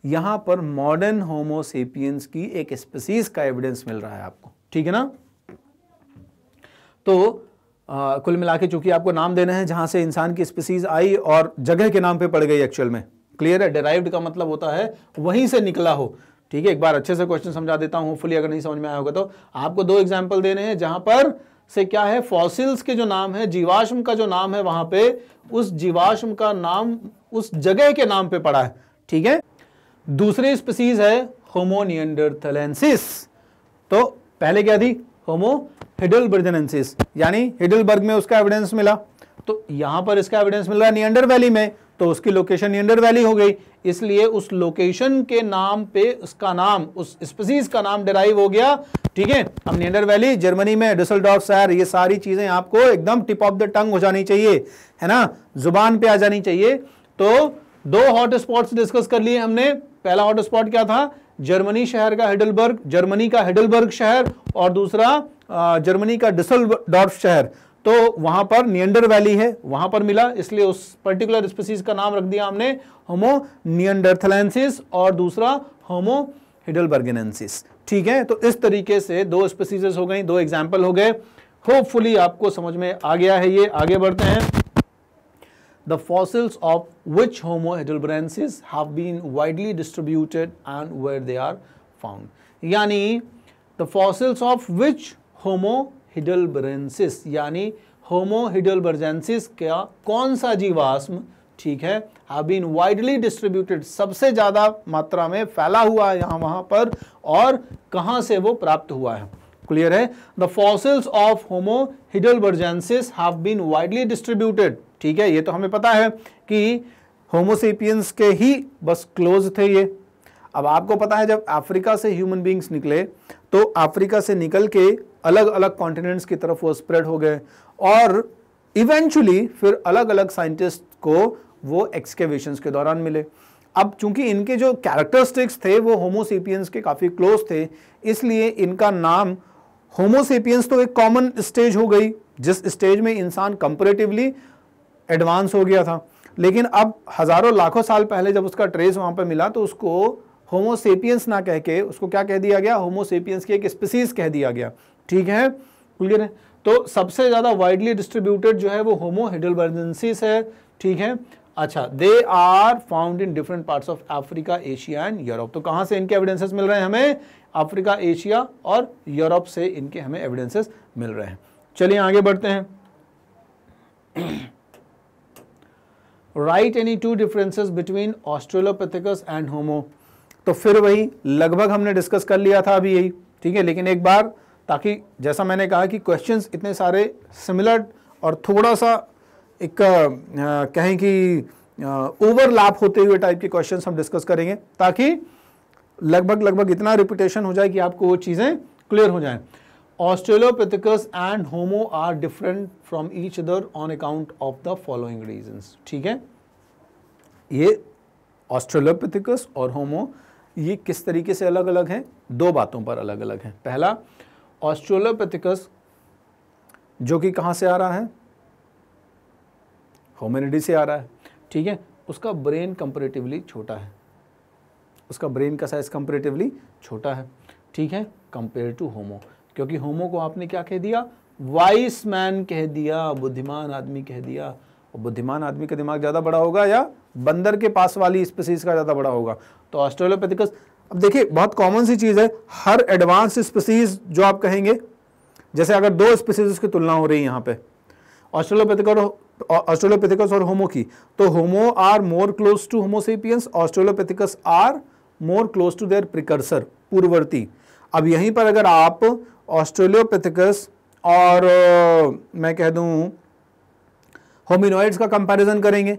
यहां पर मॉडर्न होमोसेपियंस की एक स्पेसीज का एविडेंस मिल रहा है आपको ठीक है ना तो आ, कुल मिला के चूंकि आपको नाम देने हैं जहां से इंसान की स्पीसीज आई और जगह के नाम पे पड़ गई एक्चुअल में क्लियर है डेराइव्ड का मतलब होता है वहीं से निकला हो ठीक है एक बार अच्छे से क्वेश्चन समझा देता हूं होपफुली अगर नहीं समझ में आया होगा तो आपको दो एग्जाम्पल देने हैं जहां पर से क्या है फॉसिल्स के जो नाम है जीवाश्म का जो नाम है वहां पे उस जीवाश्म का नाम उस जगह के नाम पे पड़ा है ठीक है दूसरी स्पीसीज है होमोनियंडरथलेंसिस तो पहले क्या थी होमो हिडल यानी हिडलबर्ग में उसका एविडेंस मिला तो यहां पर इसका एविडेंस मिल रहा है नियंडर वैली में तो उसकी लोकेशन नियंडर वैली हो गई इसलिए उस लोकेशन के नाम पे उसका नाम उस स्पीसीज का नाम डिराइव हो गया ठीक है अब नियंडर वैली जर्मनी में डिसलडॉफ शहर ये सारी चीज़ें आपको एकदम टिप ऑफ द टंग हो जानी चाहिए है ना जुबान पे आ जानी चाहिए तो दो हॉट स्पॉट्स डिस्कस कर लिए हमने पहला हॉट स्पॉट क्या था जर्मनी शहर का हिडलबर्ग जर्मनी का हिडलबर्ग शहर और दूसरा जर्मनी का डिसल शहर तो वहां पर नियंडर वैली है वहां पर मिला इसलिए उस पर्टिकुलर स्पीसीज का नाम रख दिया हमने होमो नियंडरथलेंसिस और दूसरा होमो हिडलबर्गेनेंसिस ठीक है तो इस तरीके से दो स्पीसीज हो गई दो एग्जाम्पल हो गए होपफुली आपको समझ में आ गया है ये आगे बढ़ते हैं The fossils of which Homo heidelbergensis have been widely distributed and where they are found. यानी the fossils of which होमोहिडलबरेंसिस यानी होमोहिडलबरजेंसिस का कौन सा जीवाश्म ठीक है हैव बीन वाइडली डिस्ट्रीब्यूटेड सबसे ज़्यादा मात्रा में फैला हुआ है यहाँ वहाँ पर और कहाँ से वो प्राप्त हुआ है क्लियर है the fossils of homo heidelbergensis have been widely distributed ठीक है ये तो हमें पता है कि होमोसेपियंस के ही बस क्लोज थे ये अब आपको पता है जब अफ्रीका से ह्यूमन बींग्स निकले तो अफ्रीका से निकल के अलग अलग कॉन्टिनेंट्स की तरफ वो स्प्रेड हो गए और इवेंचुअली फिर अलग अलग साइंटिस्ट को वो एक्सकेवेशन के दौरान मिले अब चूंकि इनके जो कैरेक्टरिस्टिक्स थे वो होमोसेपियंस के काफ़ी क्लोज थे इसलिए इनका नाम होमोसेपियंस तो एक कॉमन स्टेज हो गई जिस स्टेज में इंसान कंपेरेटिवली एडवांस हो गया था लेकिन अब हज़ारों लाखों साल पहले जब उसका ट्रेस वहां पर मिला तो उसको होमोसेपियंस ना कह के उसको क्या कह दिया गया होमोसेपियंस की एक स्पीसीज कह दिया गया ठीक है क्लियर है तो सबसे ज़्यादा वाइडली डिस्ट्रीब्यूटेड जो है वो होमो हिडलबर्जेंसीस है ठीक है अच्छा they are found in different parts of Africa Asia and Europe तो कहां से इनके एविडेंसेस मिल रहे हैं हमें अफ्रीका एशिया और यूरोप से इनके हमें एविडेंसेस मिल रहे हैं चलिए आगे बढ़ते हैं right any two differences between australopithecus and homo तो फिर वही लगभग हमने डिस्कस कर लिया था अभी यही ठीक है लेकिन एक बार ताकि जैसा मैंने कहा कि क्वेश्चंस इतने सारे सिमिलर और थोड़ा सा एक आ, कहें कि ओवरलैप होते हुए टाइप के क्वेश्चंस हम डिस्कस करेंगे ताकि लगभग लगभग इतना रिपीटेशन हो जाए कि आपको वो चीज़ें क्लियर हो जाएं australopithecus and homo are different from each other on account of the following reason ठीक है ये ऑस्ट्रेलोपिथिकस और होमो ये किस तरीके से अलग अलग हैं दो बातों पर अलग अलग हैं पहला ऑस्ट्रोलोपैथिकस जो कि कहाँ से आ रहा है होमिनिडी से आ रहा है ठीक है उसका ब्रेन कंपेरेटिवली छोटा है उसका ब्रेन का साइज़ कंपेरेटिवली छोटा है ठीक है कंपेयर टू होमो क्योंकि होमो को आपने क्या कह दिया वाइस मैन कह दिया बुद्धिमान आदमी कह दिया और बुद्धिमान आदमी का दिमाग ज़्यादा बड़ा होगा या बंदर के पास वाली स्पेसीज का ज़्यादा बड़ा होगा तो ऑस्ट्रोलोपैथिकस अब देखिए बहुत कॉमन सी चीज़ है हर एडवांस स्पीसीज जो आप कहेंगे जैसे अगर दो स्पीसीज की तुलना हो रही है यहां पर ऑस्ट्रेलोपिथिकस ऑस्ट्रोलोपैथिकस और होमो की तो Homo are more close to Homo sapiens Australopithecus are more close to their precursor पूर्ववर्ती अब यहीं पर अगर आप ऑस्ट्रोलियोपैथिकस और मैं कह दूं होमिनोइड्स का कंपैरिजन करेंगे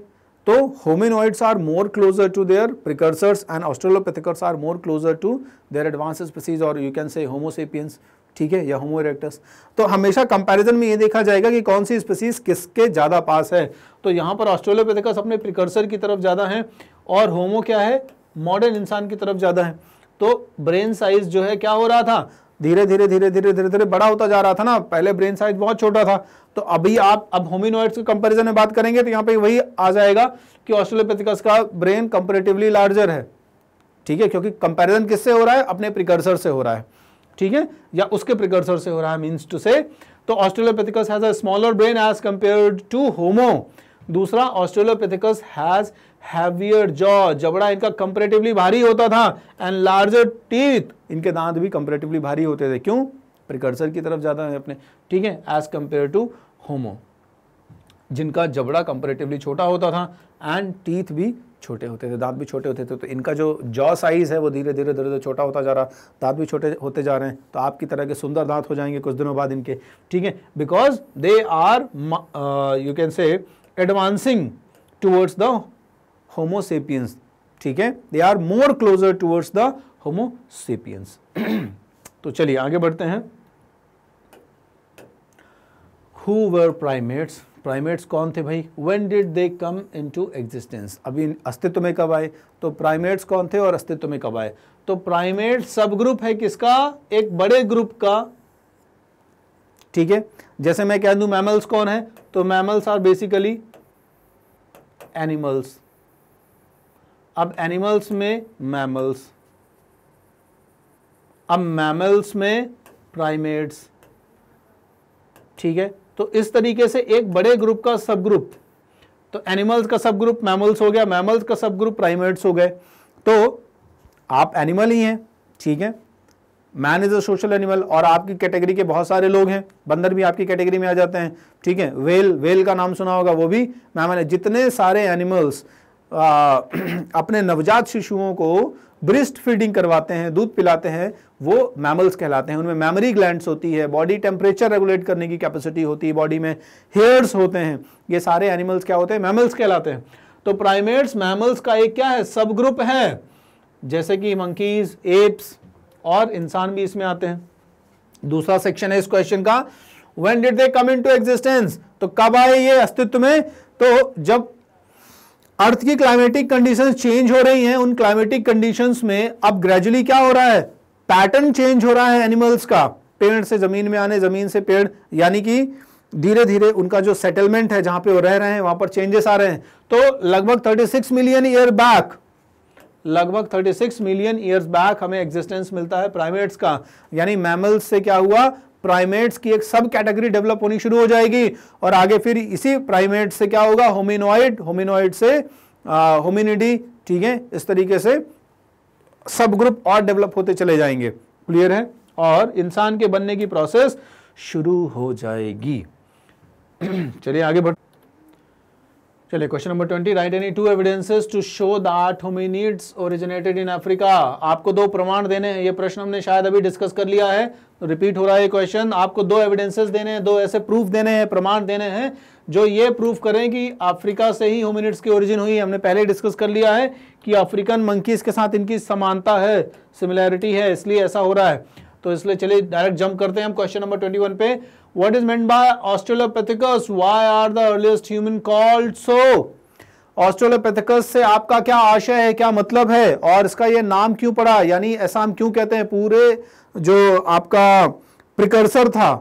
तो hominoids are more closer to their precursors and Australopithecus are more closer to their advance species और यू कैन से होमोसेपियंस ठीक है या होमोरेक्टस तो हमेशा कंपैरिजन में ये देखा जाएगा कि कौन सी स्पीसीज किसके ज़्यादा पास है तो यहां पर ऑस्ट्रोलोपेथिकस अपने प्रिकर्सर की तरफ ज़्यादा है और होमो क्या है मॉडर्न इंसान की तरफ ज़्यादा है तो ब्रेन साइज जो है क्या हो रहा था धीरे धीरे धीरे धीरे धीरे धीरे बड़ा होता जा रहा था ना पहले ब्रेन साइज बहुत छोटा था तो अभी आप अब होमिनोइड्स के कंपैरिजन में बात करेंगे तो यहाँ पे वही आ जाएगा कि ऑस्ट्रेलोपिथिकस का ब्रेन कंपेरेटिवली लार्जर है ठीक है क्योंकि कंपेरिजन किससे हो रहा है अपने प्रिकर्सर से हो रहा है ठीक है या उसके प्रिकर्सर से हो रहा है मीन्स टू से तो Australopithecus has a smaller brain as compare to Homo दूसरा ऑस्ट्रेलोपिथिकस हैज़ हैवियर जॉ जबड़ा इनका कंपेरेटिवली भारी होता था एंड लार्जर टीथ इनके दांत भी कंपेरेटिवली भारी होते थे क्यों प्रिकर्सर की तरफ ज़्यादा है अपने ठीक है एज कंपेयर टू होमो जिनका जबड़ा कंपेरेटिवली छोटा होता था एंड टीथ भी छोटे होते थे दांत भी छोटे होते थे तो इनका जो जॉ साइज़ है वो धीरे धीरे धीरे धीरे छोटा होता जा रहा दांत भी छोटे होते जा रहे हैं तो आपकी तरह के सुंदर दांत हो जाएंगे कुछ दिनों बाद इनके ठीक है because they are you can say advancing towards the Homo sapiens ठीक है they are more closer towards the Homo sapiens तो चलिए आगे बढ़ते हैं हु वर प्राइमेट्स प्राइमेट्स कौन थे भाई when did they come to existence अभी अस्तित्व में कब आए तो प्राइमेट्स कौन थे और अस्तित्व में कब आए तो प्राइमेट सब ग्रुप है किसका एक बड़े ग्रुप का ठीक है जैसे मैं कह दू मैमल्स कौन है तो मैमल्स आर बेसिकली एनिमल्स अब एनिमल्स में मैमल्स अब मैमल्स में प्राइमेट्स ठीक है तो इस तरीके से एक बड़े ग्रुप का सब ग्रुप तो एनिमल्स का सब ग्रुप मैमल्स हो गया मैमल्स का सब ग्रुप प्राइमेट्स हो गए तो आप एनिमल ही हैं ठीक है man is a social animal और आपकी कैटेगरी के बहुत सारे लोग हैं बंदर भी आपकी कैटेगरी में आ जाते हैं ठीक है वेल वेल का नाम सुना होगा वो भी मैमल है जितने सारे एनिमल्स अपने नवजात शिशुओं को ब्रिस्ट फीडिंग करवाते हैं दूध पिलाते हैं वो मैमल्स कहलाते हैं उनमें मेमोरी ग्लैंड्स होती है बॉडी टेम्परेचर रेगुलेट करने की कैपेसिटी होती है बॉडी में हेयर्स होते हैं ये सारे एनिमल्स क्या होते हैं मैमल्स कहलाते हैं तो प्राइमेट्स मैमल्स का एक क्या है सब ग्रुप है जैसे कि मंकीज एप्स और इंसान भी इसमें आते हैं दूसरा सेक्शन है इस क्वेश्चन का when did they come in into existence तो कब आए ये अस्तित्व में तो जब अर्थ की क्लाइमेटिक कंडीशंस चेंज हो रही हैं उन क्लाइमेटिक कंडीशंस में अब ग्रेजुअली क्या हो रहा है पैटर्न चेंज हो रहा है एनिमल्स का पेड़ से जमीन में आने जमीन से पेड़ यानी कि धीरे धीरे उनका जो सेटलमेंट है जहां पे वो रह रहे हैं वहां पर चेंजेस आ रहे हैं तो लगभग 36 मिलियन ईयर बैक लगभग 36 मिलियन ईयर्स बैक हमें एग्जिस्टेंस मिलता है प्राइमेट्स का यानी मैमल्स से क्या हुआ प्राइमेट्स की एक सब कैटेगरी डेवलप होनी शुरू हो जाएगी और आगे फिर इसी प्राइमेट से क्या होगा होमिनोइड होमिनोइड से होमिनिडी ठीक है इस तरीके से सब ग्रुप और डेवलप होते चले जाएंगे क्लियर है और इंसान के बनने की प्रोसेस शुरू हो जाएगी चलिए आगे बढ़ चलिए question number twenty right any two evidences to show that hominids originated in Africa आपको दो प्रमाण देने हैं ये प्रश्न हमने शायद अभी डिस्कस कर लिया है तो रिपीट हो रहा है क्वेश्चन आपको दो एविडेंसेस देने हैं दो ऐसे प्रूफ देने हैं प्रमाण देने हैं जो ये प्रूफ करें कि अफ्रीका से ही होमिनिड्स की ओरिजिन हुई हमने पहले डिस्कस कर लिया है कि अफ्रीकन मंकीज के साथ इनकी समानता है सिमिलैरिटी है इसलिए ऐसा हो रहा है तो इसलिए चलिए डायरेक्ट जंप करते हैं हम क्वेश्चन नंबर ट्वेंटी वन पे What is meant by Australopithecus? Why are the earliest human called so? Australopithecus से आपका क्या आशय है क्या मतलब है और इसका ये नाम क्यों पड़ा यानी ऐसा हम क्यों कहते हैं पूरे जो आपका प्रिकर्सर था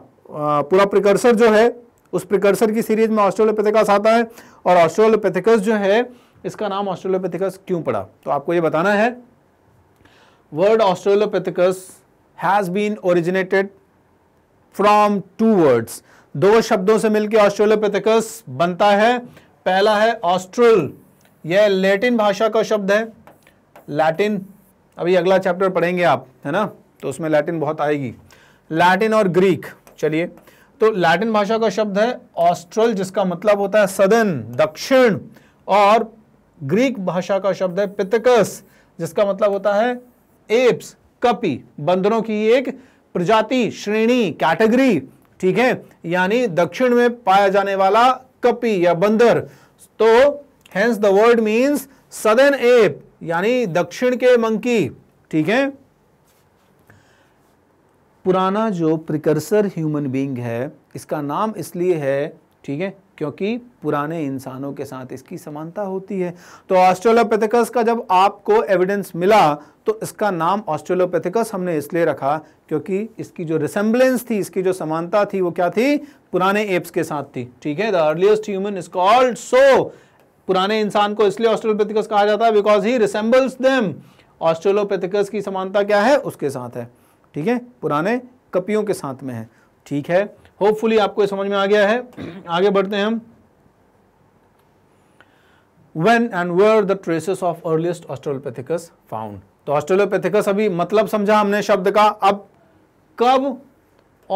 पूरा प्रिकर्सर जो है उस प्रिकर्सर की सीरीज में ऑस्ट्रोलोपैथिकस आता है और ऑस्ट्रोलोपैथिकस जो है इसका नाम ऑस्ट्रोलोपैथिकस क्यों पड़ा तो आपको ये बताना है word Australopithecus has been originated from two words दो शब्दों से मिलकर ऑस्ट्रेलोपिथिकस बनता है पहला है ऑस्ट्रल यह लैटिन भाषा का शब्द है लैटिन अभी अगला चैप्टर पढ़ेंगे आप है ना तो उसमें लैटिन बहुत आएगी लैटिन और ग्रीक चलिए तो लैटिन भाषा का शब्द है ऑस्ट्रल जिसका मतलब होता है सदन दक्षिण और ग्रीक भाषा का शब्द है पितकस जिसका मतलब होता है एप्स कपी बंदरों की एक प्रजाति श्रेणी कैटेगरी ठीक है यानी दक्षिण में पाया जाने वाला कपी या बंदर तो hence the word means southern ape यानी दक्षिण के मंकी ठीक है पुराना जो प्रिकर्सर ह्यूमन बींग है इसका नाम इसलिए है ठीक है क्योंकि पुराने इंसानों के साथ इसकी समानता होती है तो ऑस्ट्रोलोपेथिकस का जब आपको एविडेंस मिला तो इसका नाम ऑस्ट्रेलोपैथिकस हमने इसलिए रखा क्योंकि इसकी जो रिसेम्बलेंस थी इसकी जो समानता थी वो क्या थी पुराने एप्स के साथ थी ठीक है the earliest human is called so पुराने इंसान को इसलिए ऑस्ट्रेलोपैथिकस कहा जाता है because he resembles them Australopithecus की समानता क्या है उसके साथ है ठीक है पुराने कपियों के साथ में है ठीक है होपफुली आपको समझ में आ गया है आगे बढ़ते हैं हम when and were the traces of earliest Australopithecus found? तो ऑस्ट्रेलियोपैथिकस अभी मतलब समझा हमने शब्द का अब कब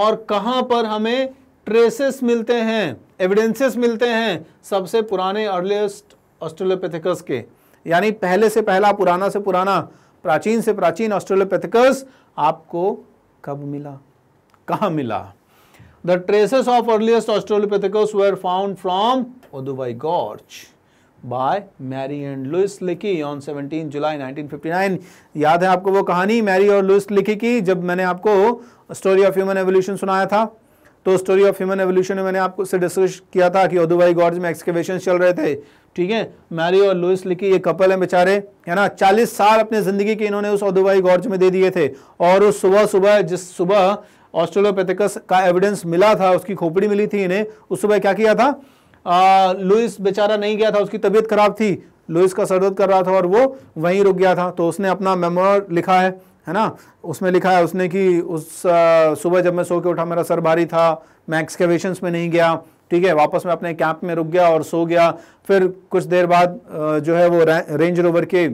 और कहां पर हमें ट्रेसेस मिलते हैं एविडेंसेस मिलते हैं सबसे पुराने अर्लिएस्ट ऑस्ट्रेलियोपैथिकस के यानी पहले से पहला पुराना से पुराना प्राचीन से प्राचीन ऑस्ट्रेलियोपैथिकस आपको कब मिला कहा मिला the traces of earliest Australopithecus were found from Odubai gorge by Mary and Louis Leakey on 17 July 1959 याद है आपको वो कहानी मैरी और लुइस लिखी की जब मैंने आपको स्टोरी ऑफ ह्यूमन एवोल्यूशन सुनाया था तो स्टोरी ऑफ ह्यूमन एवोल्यूशन में मैंने आपको से डिस्कस किया था कि ओदुबाई गॉड्स में एक्सकेवेशन चल रहे थे ठीक है मैरी और लुइस लिखी ये कपल हैं बेचारे है ना 40 साल अपने ज़िंदगी के इन्होंने उस ओदुबाई गॉड्स में दे दिए थे और उस सुबह सुबह जिस सुबह ऑस्ट्रेलोपेथिकस का एविडेंस मिला था उसकी खोपड़ी मिली थी इन्हें उस सुबह क्या किया था लुइस बेचारा नहीं गया था उसकी तबीयत खराब थी लुइस का सरदर्द कर रहा था और वो वहीं रुक गया था तो उसने अपना मेमोर लिखा है है ना उसमें लिखा है उसने कि उस सुबह जब मैं सो के उठा मेरा सर भारी था मैं एक्सकेवेशन में नहीं गया ठीक है वापस मैं अपने कैंप में रुक गया और सो गया फिर कुछ देर बाद जो है वो रेंज रोवर के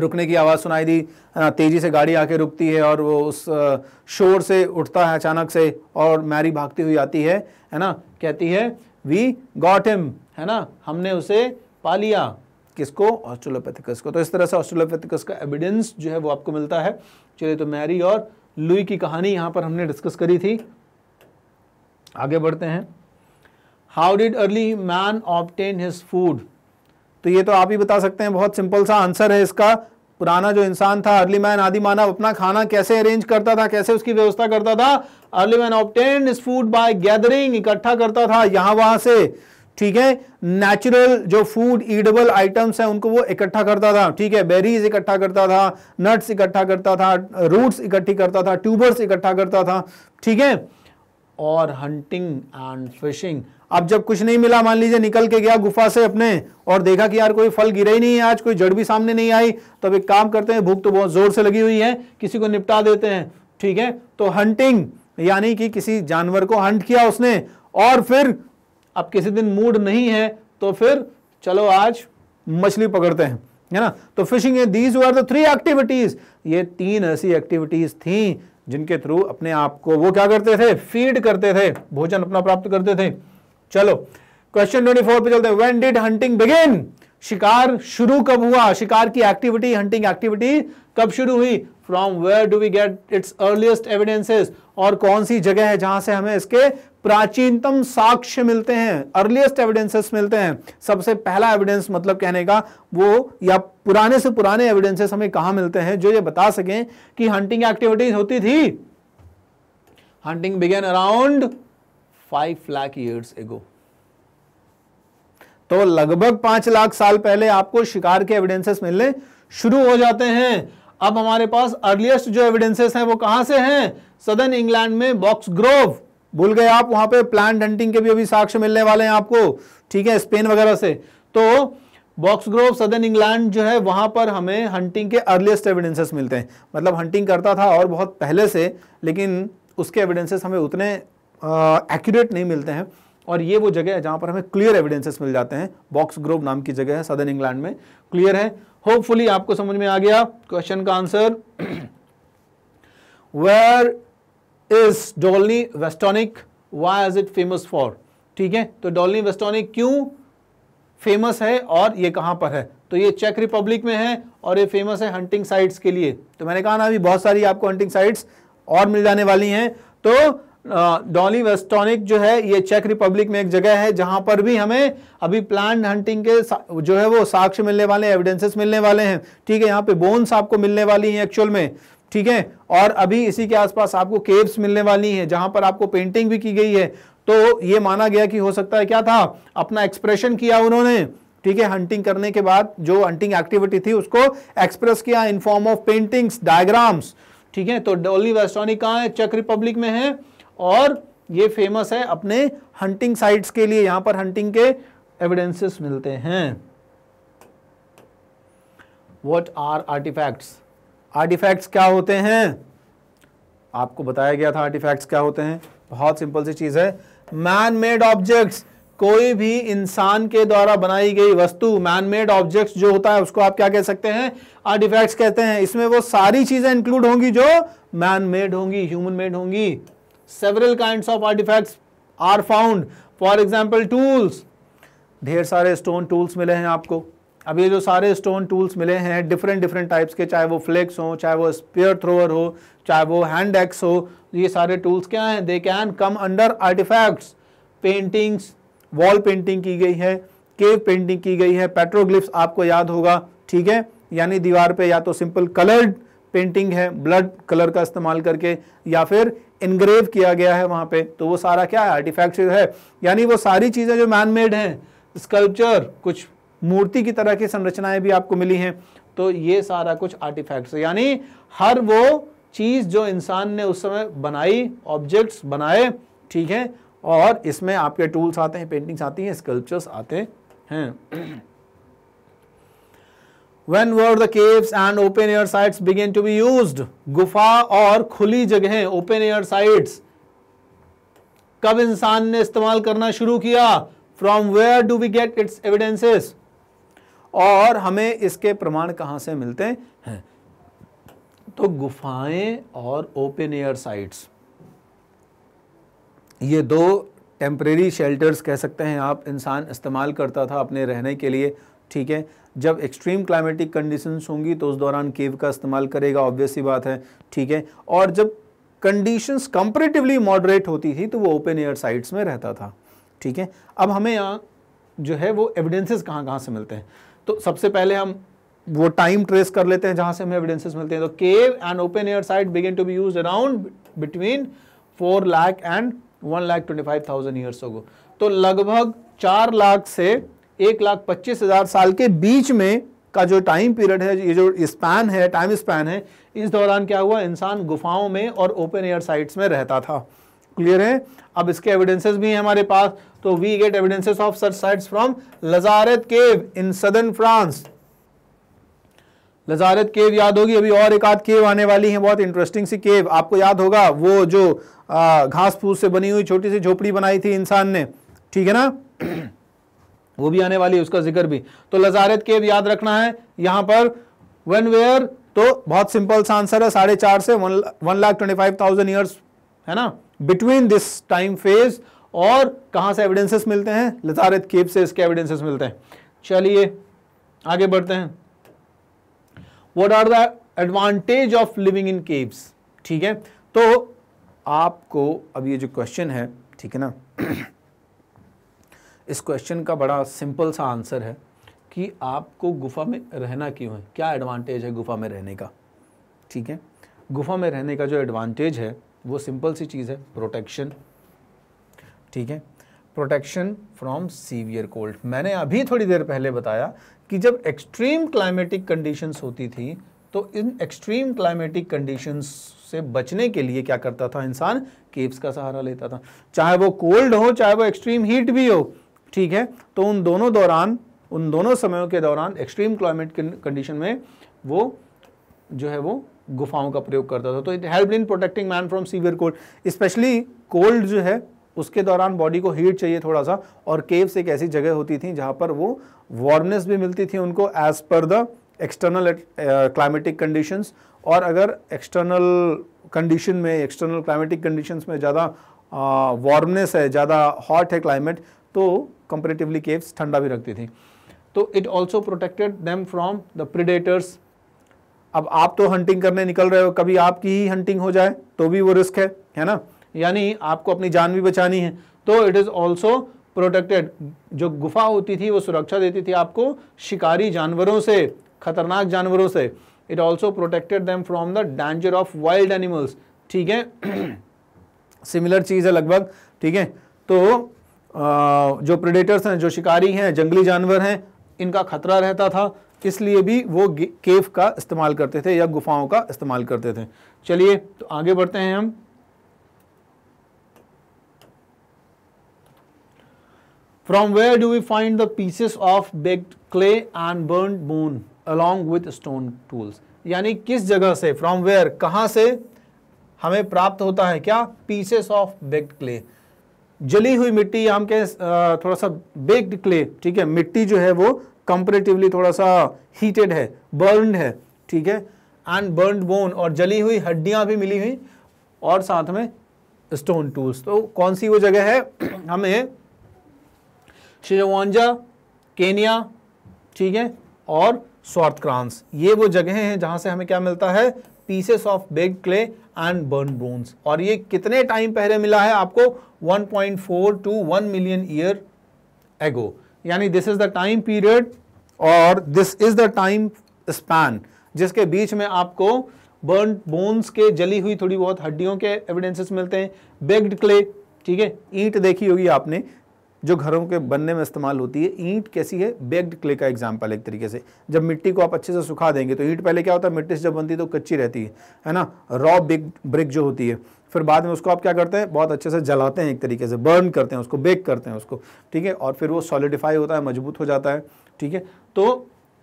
रुकने की आवाज़ सुनाई दी तेज़ी से गाड़ी आके रुकती है और वो उस शोर से उठता है अचानक से और मैरी भागती हुई आती है है ना कहती है वी गॉट हिम है ना हमने उसे पा लिया किसको ऑस्ट्रोलोपैथिकस को तो इस तरह से ऑस्ट्रोलोपैथिकस का एविडेंस जो है वो आपको मिलता है चलिए तो मैरी और लुई की कहानी यहां पर हमने डिस्कस करी थी आगे बढ़ते हैं how did early man obtain his food तो ये तो आप ही बता सकते हैं बहुत सिंपल सा आंसर है इसका पुराना जो इंसान था अर्ली मैन आदि मानव अपना खाना कैसे अरेंज करता था कैसे उसकी व्यवस्था करता था early man obtain food by gathering इकट्ठा करता था यहां वहां से ठीक है नेचुरल जो फूड ईडेबल आइटम्स हैं उनको वो इकट्ठा करता था ठीक है बेरीज इकट्ठा करता था नट्स इकट्ठा करता था रूट्स इकट्ठी करता था ट्यूबर्स इकट्ठा करता था ठीक है और हंटिंग एंड फिशिंग अब जब कुछ नहीं मिला मान लीजिए निकल के गया गुफा से अपने और देखा कि यार कोई फल गिरा ही नहीं है आज कोई जड़ भी सामने नहीं आई तो अब एक काम करते हैं भूख तो बहुत जोर से लगी हुई है किसी को निपटा देते हैं ठीक है तो हंटिंग यानी कि किसी जानवर को हंट किया उसने और फिर अब किसी दिन मूड नहीं है तो फिर चलो आज मछली पकड़ते हैं है ना तो fishing these were the three activities ये तीन ऐसी एक्टिविटीज थी जिनके थ्रू अपने आप को वो क्या करते थे फीड करते थे भोजन अपना प्राप्त करते थे चलो क्वेश्चन ट्वेंटी फोर पे चलते हैं वेन डिड हंटिंग बिगेन शिकार शुरू कब हुआ शिकार की एक्टिविटी हंटिंग एक्टिविटी कब शुरू हुई from where do we get its earliest evidences और कौन सी जगह है जहां से हमें इसके प्राचीनतम साक्ष्य मिलते हैं अर्लिएस्ट एविडेंसेस मिलते हैं सबसे पहला एविडेंस मतलब कहने का वो या पुराने से पुराने एविडेंसेस हमें कहाँ मिलते हैं जो ये बता सकें कि हंटिंग एक्टिविटीज होती थी hunting began around five lakh years ago तो लगभग पांच लाख साल पहले आपको शिकार के एविडेंसेस मिलने शुरू हो जाते हैं अब हमारे पास अर्लिएस्ट जो एविडेंसेस हैं वो कहां से हैं सदर्न इंग्लैंड में बॉक्स ग्रोव भूल गए आप वहां पे प्लांट हंटिंग के भी अभी साक्ष्य मिलने वाले हैं आपको ठीक है स्पेन वगैरह से तो बॉक्स ग्रोव सदर्न इंग्लैंड जो है वहां पर हमें हंटिंग के अर्लिएस्ट एविडेंसेस मिलते हैं मतलब हंटिंग करता था और बहुत पहले से लेकिन उसके एविडेंसेस हमें उतने एक्यूरेट uh, नहीं मिलते हैं और ये वो जगह है जहाँ पर हमें क्लियर एविडेंसेस मिल जाते हैं बॉक्स ग्रोव नाम की जगह है सदर्न इंग्लैंड में क्लियर है होपफुली आपको समझ में आ गया क्वेश्चन का answer where is Dolni Vestonice why is it famous for ठीक है तो डॉलनी वेस्टोनिक क्यों फेमस है और ये कहाँ पर है तो ये चेक रिपब्लिक में है और ये फेमस है हंटिंग साइट्स के लिए तो मैंने कहा ना अभी बहुत सारी आपको हंटिंग साइट्स और मिल जाने वाली हैं तो डॉली वेस्टोनिक जो है ये चेक रिपब्लिक में एक जगह है जहां पर भी हमें अभी प्लांट हंटिंग के जो है वो साक्ष्य मिलने वाले हैं एविडेंसेस मिलने वाले हैं ठीक है यहाँ पे बोन्स आपको मिलने वाली हैं एक्चुअल में ठीक है और अभी इसी के आसपास आपको केव्स मिलने वाली हैं जहां पर आपको पेंटिंग भी की गई है तो ये माना गया कि हो सकता है क्या था अपना एक्सप्रेशन किया उन्होंने ठीक है हंटिंग करने के बाद जो हंटिंग एक्टिविटी थी उसको एक्सप्रेस किया in form of paintings diagrams ठीक है तो डॉली वेस्टोनिक कहाँ है चेक रिपब्लिक में है और ये फेमस है अपने हंटिंग साइट्स के लिए यहां पर हंटिंग के एविडेंसेस मिलते हैं वॉट आर आर्टिफैक्ट्स आर्टिफैक्ट्स क्या होते हैं आपको बताया गया था आर्टिफैक्ट्स क्या होते हैं बहुत सिंपल सी चीज़ है मैन मेड ऑब्जेक्ट्स कोई भी इंसान के द्वारा बनाई गई वस्तु मैन मेड ऑब्जेक्ट्स जो होता है उसको आप क्या कह सकते हैं आर्टिफैक्ट्स कहते हैं इसमें वो सारी चीज़ें इंक्लूड होंगी जो मैन मेड होंगी ह्यूमन मेड होंगी several kinds of artifacts are found for example tools ढेर सारे stone tools मिले हैं आपको अब ये जो सारे स्टोन टूल्स मिले हैं डिफरेंट डिफरेंट टाइप्स के चाहे वो फ्लेक्स हो चाहे वो स्पेयर थ्रोअर हो चाहे वो हैंड एक्स हो ये सारे टूल्स क्या हैं they can come under artifacts paintings wall painting की गई है केव पेंटिंग की गई है पेट्रोग्लिप्स आपको याद होगा ठीक है यानी दीवार पे या तो सिंपल कलर्ड पेंटिंग है ब्लड कलर का इस्तेमाल करके या फिर इनग्रेव किया गया है वहां पे तो वो सारा क्या है आर्टिफैक्ट है यानी वो सारी चीज़ें जो मैन मेड है स्कल्पचर कुछ मूर्ति की तरह की संरचनाएं भी आपको मिली हैं तो ये सारा कुछ आर्टिफैक्ट यानी हर वो चीज़ जो इंसान ने उस समय बनाई ऑब्जेक्ट्स बनाए ठीक है और इसमें आपके टूल्स आते हैं पेंटिंग्स आती हैं स्कल्पचर्स आते हैं when were the caves and open air sites began to be used गुफा और खुली जगहें open air sites कब इंसान ने इस्तेमाल करना शुरू किया From where do we get its evidences? और हमें इसके प्रमाण कहां से मिलते हैं तो गुफाएं और open air sites. ये दो टेम्परेरी शेल्टर्स कह सकते हैं आप इंसान इस्तेमाल करता था अपने रहने के लिए ठीक है जब एक्सट्रीम क्लाइमेटिक कंडीशंस होंगी तो उस दौरान केव का इस्तेमाल करेगा ऑब्वियस ही बात है ठीक है और जब कंडीशंस कंपेरेटिवली मॉडरेट होती थी तो वो ओपन एयर साइट्स में रहता था ठीक है अब हमें यहाँ जो है वो एविडेंसेस कहाँ कहाँ से मिलते हैं तो सबसे पहले हम वो टाइम ट्रेस कर लेते हैं जहाँ से हमें एविडेंसेस मिलते हैं तो cave and open air site begin to be use around between four lakh and one lakh twenty five thousand years ago तो लगभग चार लाख से एक लाख पच्चीस हज़ार साल के बीच में का जो टाइम पीरियड है ये जो स्पैन है टाइम स्पैन है इस दौरान क्या हुआ इंसान गुफाओं में और ओपन एयर साइट्स में रहता था क्लियर है अब इसके एविडेंसेस भी हैं हमारे पास तो we get evidences of such sites from Lazaret cave in southern France Lazaret cave याद होगी अभी और एक आध केव आने वाली है बहुत इंटरेस्टिंग सी केव आपको याद होगा वो जो घास फूस से बनी हुई छोटी सी झोपड़ी बनाई थी इंसान ने ठीक है ना वो भी आने वाली है उसका जिक्र भी तो लजारत केब याद रखना है यहां पर वन वेयर तो बहुत सिंपल सा आंसर है साढ़े चार से one lakh twenty five thousand years है ना बिटवीन दिस टाइम फेज और कहाँ से एविडेंसेस मिलते हैं लजारत केब से इसके एविडेंसेस मिलते हैं चलिए आगे बढ़ते हैं what are the advantage of living in caves ठीक है तो आपको अब ये जो क्वेश्चन है ठीक है ना इस क्वेश्चन का बड़ा सिंपल सा आंसर है कि आपको गुफा में रहना क्यों है क्या एडवांटेज है गुफा में रहने का ठीक है गुफा में रहने का जो एडवांटेज है वो सिंपल सी चीज़ है प्रोटेक्शन ठीक है प्रोटेक्शन फ्रॉम सीवियर कोल्ड मैंने अभी थोड़ी देर पहले बताया कि जब एक्सट्रीम क्लाइमेटिक कंडीशंस होती थी तो इन एक्सट्रीम क्लाइमेटिक कंडीशंस से बचने के लिए क्या करता था इंसान केव्स का सहारा लेता था चाहे वो कोल्ड हो चाहे वो एक्सट्रीम हीट भी हो ठीक है तो उन दोनों दौरान उन दोनों समयों के दौरान एक्सट्रीम क्लाइमेट कंडीशन में वो जो है वो गुफाओं का प्रयोग करता था तो it help in protecting man from severe cold specially cold जो है उसके दौरान बॉडी को हीट चाहिए थोड़ा सा और केव्स एक ऐसी जगह होती थी जहाँ पर वो वार्मनेस भी मिलती थी उनको as per the external climatic conditions और अगर एक्सटर्नल कंडीशन में एक्सटर्नल क्लाइमेटिक कंडीशंस में ज़्यादा वार्मनेस uh, है ज़्यादा हॉट है क्लाइमेट तो कंपेरेटिवली केव्स ठंडा भी रखती थी तो it also protected them from the predators अब आप तो हंटिंग करने निकल रहे हो कभी आपकी ही हंटिंग हो जाए तो भी वो रिस्क है है ना यानी आपको अपनी जान भी बचानी है तो इट इज़ ऑल्सो प्रोटेक्टेड जो गुफा होती थी वो सुरक्षा देती थी आपको शिकारी जानवरों से खतरनाक जानवरों से it also protected them from the danger of wild animals ठीक है सिमिलर चीज़ है लगभग ठीक है तो जो प्रेडेटर्स हैं जो शिकारी हैं जंगली जानवर हैं इनका खतरा रहता था इसलिए भी वो केव का इस्तेमाल करते थे या गुफाओं का इस्तेमाल करते थे चलिए तो आगे बढ़ते हैं हम from where do we find the pieces of baked clay and burn bone along with stone tools यानी किस जगह से फ्रॉम वेयर कहाँ से हमें प्राप्त होता है क्या पीसेस ऑफ बेग्ड क्ले जली हुई मिट्टी या हम कहें थोड़ा सा बेक्ड क्ले ठीक है मिट्टी जो है वो कंपेरेटिवली थोड़ा सा हीटेड है बर्नड है ठीक है एंड बर्नड बोन और जली हुई हड्डियां भी मिली हुई और साथ में स्टोन टूल्स तो कौन सी वो जगह है हमें शिजवानजा केनिया ठीक है और क्रांस ये वो जगह हैं जहां से हमें क्या मिलता है pieces of baked clay and burn bones और ये कितने टाइम पहले मिला है आपको 1.4 टू 1 मिलियन ईयर एगो यानी this is the time period और this is the time span जिसके बीच में आपको बर्न बोन्स के जली हुई थोड़ी बहुत हड्डियों के एविडेंसेस मिलते हैं बेग्ड क्ले ठीक है ईंट देखी होगी आपने जो घरों के बनने में इस्तेमाल होती है ईंट कैसी है बेग्ड क्ले का एग्जाम्पल एक तरीके से जब मिट्टी को आप अच्छे से सुखा देंगे तो ईंट पहले क्या होता है मिट्टी से जब बनती है तो कच्ची रहती है है ना रॉ बिग ब्रिक जो होती है फिर बाद में उसको आप क्या करते हैं बहुत अच्छे से जलाते हैं एक तरीके से बर्न करते हैं उसको बेक करते हैं उसको ठीक है और फिर वो सॉलिडिफाई होता है मजबूत हो जाता है ठीक है तो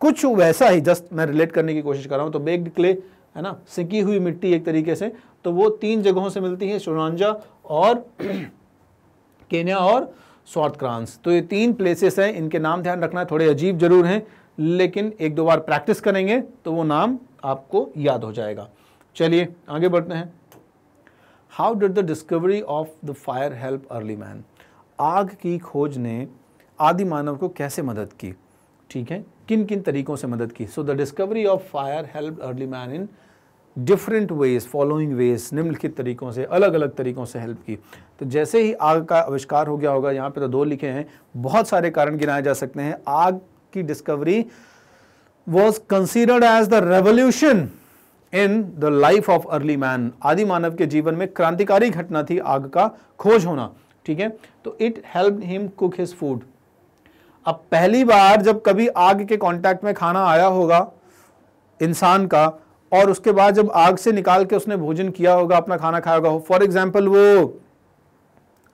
कुछ वैसा ही जस्ट मैं रिलेट करने की कोशिश कर रहा हूँ तो बेग्ड क्ले है ना सिकी हुई मिट्टी एक तरीके से तो वो तीन जगहों से मिलती है सुरानजा और केन्या और सॉर्थ क्रांस तो ये तीन प्लेसेस हैं इनके नाम ध्यान रखना थोड़े अजीब जरूर हैं लेकिन एक दो बार प्रैक्टिस करेंगे तो वो नाम आपको याद हो जाएगा चलिए आगे बढ़ते हैं how did the discovery of the fire help early man आग की खोज ने आदि मानव को कैसे मदद की ठीक है किन किन तरीकों से मदद की so the discovery of fire help early man in different ways following ways निम्नलिखित तरीकों से अलग अलग तरीकों से हेल्प की तो जैसे ही आग का आविष्कार हो गया होगा यहाँ पे तो दो लिखे हैं बहुत सारे कारण गिनाए जा सकते हैं आग की discovery was considered as the revolution in the life of early man आदि मानव के जीवन में क्रांतिकारी घटना थी आग का खोज होना ठीक है तो it help him cook his food अब पहली बार जब कभी आग के कॉन्टैक्ट में खाना आया होगा इंसान का और उसके बाद जब आग से निकाल के उसने भोजन किया होगा अपना खाना खाया होगा फॉर एग्जाम्पल वो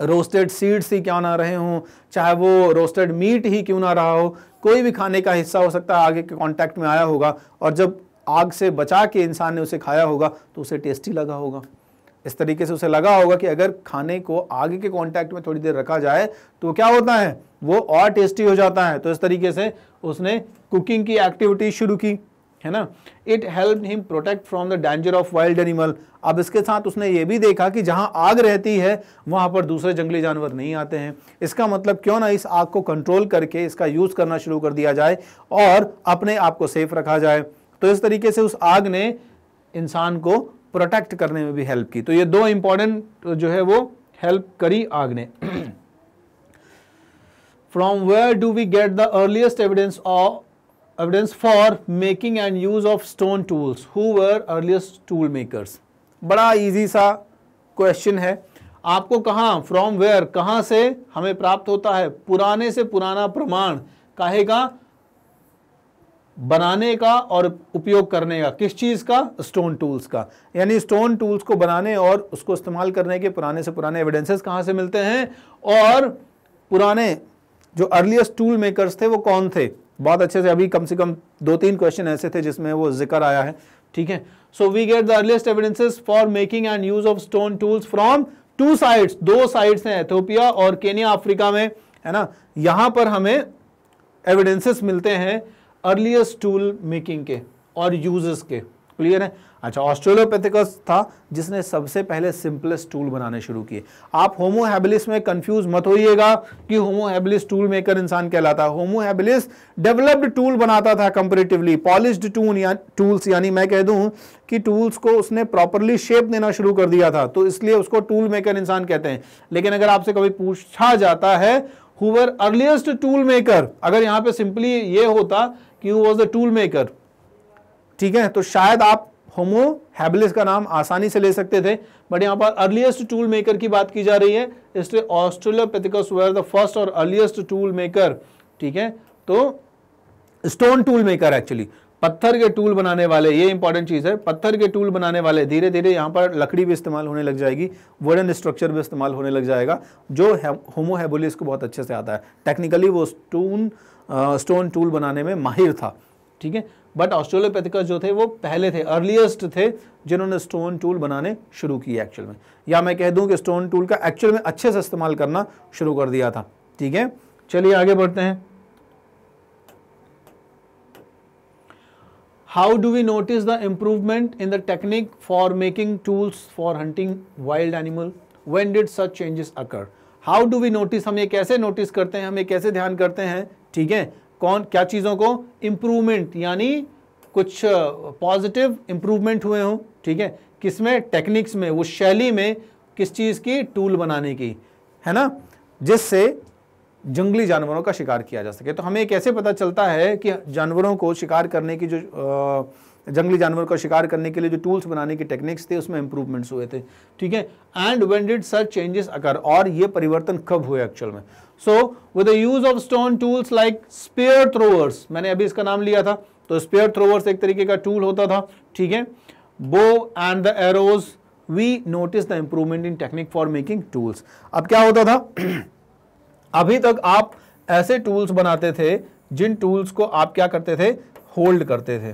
रोस्टेड सीड्स ही क्यों ना रहे हों चाहे वो रोस्टेड मीट ही क्यों ना रहा हो कोई भी खाने का हिस्सा हो सकता है आगे के कॉन्टैक्ट में आया होगा और जब आग से बचा के इंसान ने उसे खाया होगा तो उसे टेस्टी लगा होगा इस तरीके से उसे लगा होगा कि अगर खाने को आगे के कांटेक्ट में थोड़ी देर रखा जाए तो क्या होता है वो और टेस्टी हो जाता है तो इस तरीके से उसने कुकिंग की एक्टिविटी शुरू की है ना it help him protect from the danger of wild animal अब इसके साथ उसने ये भी देखा कि जहाँ आग रहती है वहाँ पर दूसरे जंगली जानवर नहीं आते हैं इसका मतलब क्यों ना इस आग को कंट्रोल करके इसका यूज़ करना शुरू कर दिया जाए और अपने आप को सेफ रखा जाए तो इस तरीके से उस आग ने इंसान को प्रोटेक्ट करने में भी हेल्प की तो ये दो इंपॉर्टेंट तो जो है वो हेल्प करी आग ने from where do we get the earliest evidence of evidence for making and use of stone tools who were earliest tool makers बड़ा इजी सा क्वेश्चन है आपको कहाँ फ्रॉम वेयर कहाँ से हमें प्राप्त होता है पुराने से पुराना प्रमाण काहे का बनाने का और उपयोग करने का किस चीज़ का स्टोन टूल्स का यानी स्टोन टूल्स को बनाने और उसको इस्तेमाल करने के पुराने से पुराने एविडेंसेस कहाँ से मिलते हैं और पुराने जो अर्लीस्ट टूल मेकर्स थे वो कौन थे बहुत अच्छे से अभी कम से कम दो तीन क्वेश्चन ऐसे थे जिसमें वो जिक्र आया है ठीक है so we get the earliest evidences for making and use of stone tools from two sides दो साइड्स हैं एथोपिया और केनिया अफ्रीका में है ना यहां पर हमें एविडेंसेस मिलते हैं अर्लिएस्ट टूल मेकिंग के और यूजेस के क्लियर है अच्छा ऑस्ट्रेलोपैथिकस था जिसने सबसे पहले सिंपलेस्ट टूल बनाने शुरू किए आप होमोहेबिलिस में कंफ्यूज मत होइएगा कि होमोहेबिलिस टूल मेकर इंसान कहलाता है होमोहेबिलिस डेवलप्ड टूल बनाता था कंपेरेटिवली पॉलिश्ड टूल या टूल्स यानी मैं कह दूं कि टूल्स को उसने प्रॉपरली शेप देना शुरू कर दिया था तो इसलिए उसको टूल मेकर इंसान कहते हैं लेकिन अगर आपसे कभी पूछा जाता है हुवर अर्लीस्ट टूल मेकर अगर यहाँ पे सिंपली ये होता कि who was the tool maker ठीक है तो शायद आप होमो हैबिलिस का नाम आसानी से ले सकते थे बट यहाँ पर अर्लीस्ट टूल मेकर की बात की जा रही है इसलिए ऑस्ट्रेलियोपेथिकस वेयर द फर्स्ट और अर्लीस्ट टूल मेकर ठीक है तो स्टोन टूल मेकर एक्चुअली पत्थर के टूल बनाने वाले ये इंपॉर्टेंट चीज़ है पत्थर के टूल बनाने वाले धीरे धीरे यहाँ पर लकड़ी भी इस्तेमाल होने लग जाएगी वुडन स्ट्रक्चर भी इस्तेमाल होने लग जाएगा जो होमोहेबोलिस को बहुत अच्छे से आता है टेक्निकली वो स्टोन स्टोन टूल बनाने में माहिर था ठीक है बट ऑस्ट्रेलोपैथिकस जो थे वो पहले थे अर्लीस्ट थे जिन्होंने स्टोन टूल बनाने शुरू किए एक्चुअल में या मैं कह दूं कि स्टोन टूल का एक्चुअल में अच्छे से इस्तेमाल करना शुरू कर दिया था ठीक है चलिए आगे बढ़ते हैं how do we notice the improvement in the technique for making tools for hunting wild animal when did such changes occur how do we notice हम ये कैसे नोटिस करते हैं हम ये कैसे ध्यान करते हैं ठीक है कौन क्या चीज़ों को इम्प्रूवमेंट यानी कुछ पॉजिटिव इम्प्रूवमेंट हुए हों ठीक है किसमें टेक्निक्स में उस शैली में किस चीज़ की टूल बनाने की है ना जिससे जंगली जानवरों का शिकार किया जा सके तो हमें कैसे पता चलता है कि जानवरों को शिकार करने की जो आ, जंगली जानवर का शिकार करने के लिए जो टूल्स बनाने की टेक्निक्स थे उसमें इंप्रूवमेंट्स हुए थे ठीक है and when did such changes occur और ये परिवर्तन कब हुए एक्चुअल में so with use of stone tools like spear throwers मैंने अभी इसका नाम लिया था तो स्पेयर थ्रोवर्स एक तरीके का टूल होता था ठीक है bow and the arrows we notice the improvement in technique for making tools अब क्या होता था अभी तक आप ऐसे टूल्स बनाते थे जिन टूल्स को आप क्या करते थे होल्ड करते थे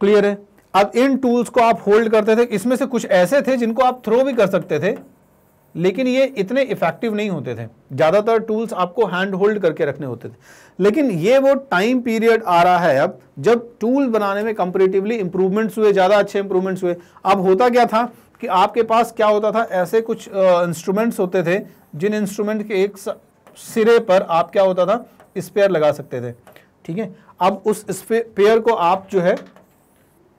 क्लियर है अब इन टूल्स को आप होल्ड करते थे इसमें से कुछ ऐसे थे जिनको आप थ्रो भी कर सकते थे लेकिन ये इतने इफेक्टिव नहीं होते थे ज़्यादातर टूल्स आपको हैंड होल्ड करके रखने होते थे लेकिन ये वो टाइम पीरियड आ रहा है अब जब टूल बनाने में कंपेरेटिवली इंप्रूवमेंट्स हुए ज़्यादा अच्छे इंप्रूवमेंट्स हुए अब होता क्या था कि आपके पास क्या होता था ऐसे कुछ इंस्ट्रूमेंट्स होते थे जिन इंस्ट्रूमेंट के एक सिरे पर आप क्या होता था स्पेयर लगा सकते थे ठीक है अब उस स्पेयर को आप जो है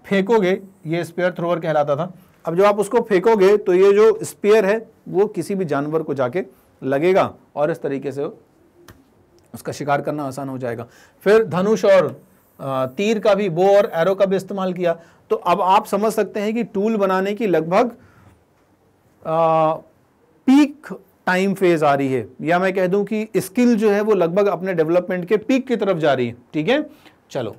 फेंकोगे ये स्पेयर थ्रोअर कहलाता था अब जब आप उसको फेंकोगे तो ये जो स्पेयर है वो किसी भी जानवर को जाके लगेगा और इस तरीके से उसका शिकार करना आसान हो जाएगा फिर धनुष और तीर का भी बो और एरो का भी इस्तेमाल किया तो अब आप समझ सकते हैं कि टूल बनाने की लगभग पीक टाइम फेज आ रही है या मैं कह दूं कि स्किल जो है वो लगभग अपने डेवलपमेंट के पीक की तरफ जा रही है ठीक है चलो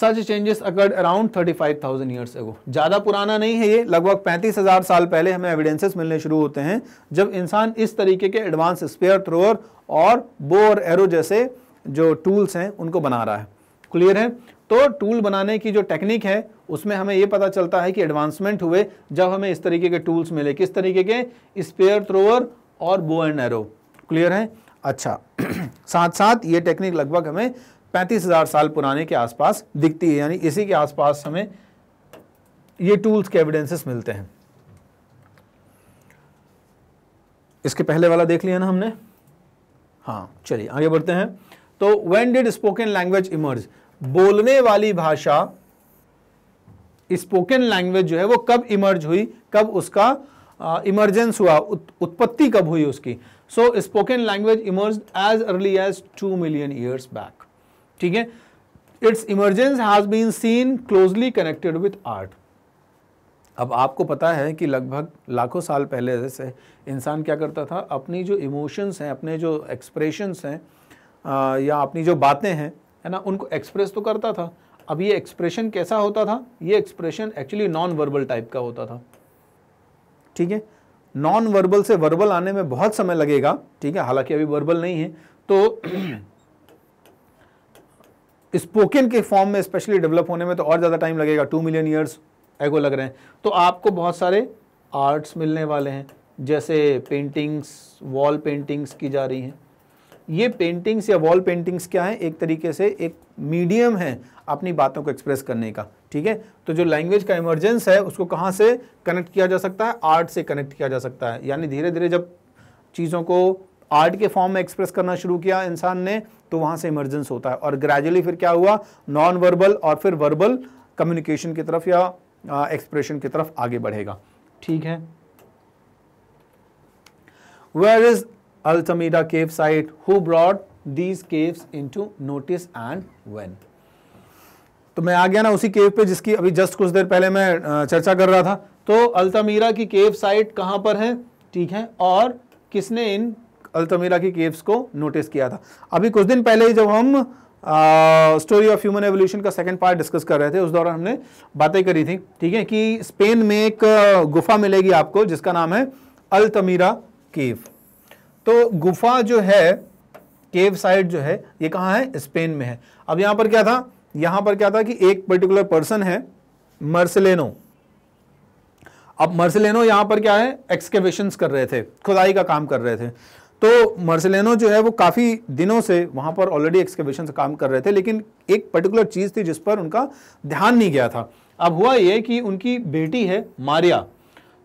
such changes occurred around 35,000 years ago ज़्यादा पुराना नहीं है ये लगभग 35,000 साल पहले हमें एविडेंसेस मिलने शुरू होते हैं जब इंसान इस तरीके के एडवांस स्पेयर थ्रोअर और बो और एरो जैसे जो टूल्स हैं उनको बना रहा है क्लियर है तो टूल बनाने की जो टेक्निक है उसमें हमें ये पता चलता है कि एडवांसमेंट हुए जब हमें इस तरीके के टूल्स मिले किस तरीके के स्पेयर थ्रोअर और बो एंड एरो क्लियर है अच्छा साथ साथ ये टेक्निक लगभग हमें पैंतीस हज़ार साल पुराने के आसपास दिखती है यानी इसी के आसपास हमें ये टूल्स के एविडेंसेस मिलते हैं इसके पहले वाला देख लिया ना हमने हाँ चलिए आगे बढ़ते हैं तो when did spoken language emerge बोलने वाली भाषा स्पोकन लैंग्वेज जो है वो कब इमर्ज हुई कब उसका इमर्जेंस हुआ उत, उत्पत्ति कब हुई उसकी so spoken language emerge as early as two million years back ठीक है its emergence has been seen closely connected with art अब आपको पता है कि लगभग लाखों साल पहले से इंसान क्या करता था अपनी जो इमोशंस हैं अपने जो एक्सप्रेशंस हैं या अपनी जो बातें हैं है ना उनको एक्सप्रेस तो करता था अब ये एक्सप्रेशन कैसा होता था ये expression actually non verbal type का होता था ठीक है नॉन वर्बल से वर्बल आने में बहुत समय लगेगा ठीक है हालांकि अभी वर्बल नहीं है तो स्पोकन के फॉर्म में स्पेशली डेवलप होने में तो और ज़्यादा टाइम लगेगा टू मिलियन ईयर्स एगो लग रहे हैं तो आपको बहुत सारे आर्ट्स मिलने वाले हैं जैसे पेंटिंग्स वॉल पेंटिंग्स की जा रही हैं ये पेंटिंग्स या वॉल पेंटिंग्स क्या है एक तरीके से एक मीडियम है अपनी बातों को एक्सप्रेस करने का ठीक है तो जो लैंग्वेज का इमरजेंस है उसको कहाँ से कनेक्ट किया जा सकता है आर्ट से कनेक्ट किया जा सकता है यानी धीरे धीरे जब चीज़ों को आर्ट के फॉर्म में एक्सप्रेस करना शुरू किया इंसान ने तो वहां से इमरजेंस होता है और ग्रेजुअली फिर क्या हुआ नॉन वर्बल और फिर वर्बल कम्युनिकेशन की तरफ या एक्सप्रेशन की तरफ आगे बढ़ेगा ठीक है where is Altamira cave site who brought these caves into notice and when तो मैं आ गया ना उसी केव पे जिसकी अभी जस्ट कुछ देर पहले मैं चर्चा कर रहा था तो अल्टमीरा की केव साइट कहां पर है ठीक है और किसने इन अल्तमीरा की केव्स को नोटिस किया था अभी कुछ दिन पहले ही जब हम स्टोरी ऑफ ह्यूमन एवोल्यूशन का सेकंड पार्ट डिस्कस कर रहे थे उस दौरान हमने बातें करी थी ठीक है कि स्पेन में एक गुफा मिलेगी आपको जिसका नाम है अल्तमीरा केव तो गुफा जो है केव साइड जो है ये कहाँ है स्पेन में है अब यहाँ पर क्या था यहाँ पर क्या था कि एक पर्टिकुलर पर्सन है मर्सलेनो अब मर्सलेनो यहाँ पर क्या है एक्सकेवेशन कर रहे थे खुदाई का काम कर रहे थे तो मर्सिलेनो जो है वो काफ़ी दिनों से वहाँ पर ऑलरेडी एक्सकेवेशन से काम कर रहे थे लेकिन एक पर्टिकुलर चीज़ थी जिस पर उनका ध्यान नहीं गया था अब हुआ ये कि उनकी बेटी है मारिया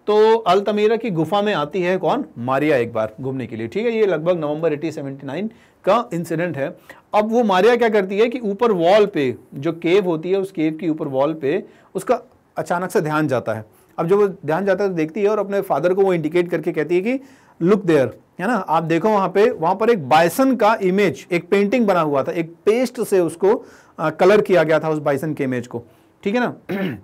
तो अलतमीरा की गुफा में आती है कौन मारिया एक बार घूमने के लिए ठीक है ये लगभग नवंबर 1879 का इंसिडेंट है अब वो मारिया क्या करती है कि ऊपर वॉल पे जो केव होती है उस केव के ऊपर वॉल पे उसका अचानक से ध्यान जाता है अब जब वो ध्यान जाता है तो देखती है और अपने फादर को वो इंडिकेट करके कहती है कि लुक देयर है ना आप देखो वहां पे वहां पर एक बाइसन का इमेज एक पेंटिंग बना हुआ था एक पेस्ट से उसको आ, कलर किया गया था उस बाइसन के इमेज को ठीक है ना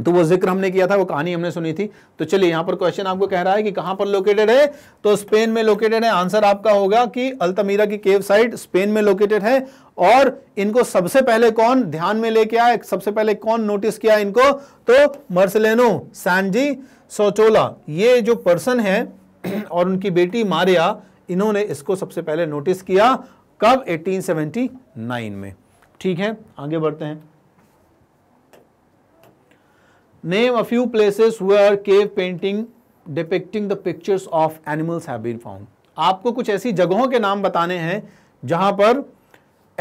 तो वो जिक्र हमने किया था वो कहानी हमने सुनी थी तो चलिए यहां पर क्वेश्चन आपको कह रहा है कि कहां पर लोकेटेड है तो स्पेन में लोकेटेड है आंसर आपका होगा कि अल्तमीरा की केव साइट स्पेन में लोकेटेड है और इनको सबसे पहले कौन ध्यान में लेके आया सबसे पहले कौन नोटिस किया इनको तो मर्सलेनो सैनजी सोचोला ये जो पर्सन है और उनकी बेटी मारिया इन्होंने इसको सबसे पहले नोटिस किया कब 1879 में ठीक है आगे बढ़ते हैं name a few places where cave painting depicting the pictures of animals have been found आपको कुछ ऐसी जगहों के नाम बताने हैं जहां पर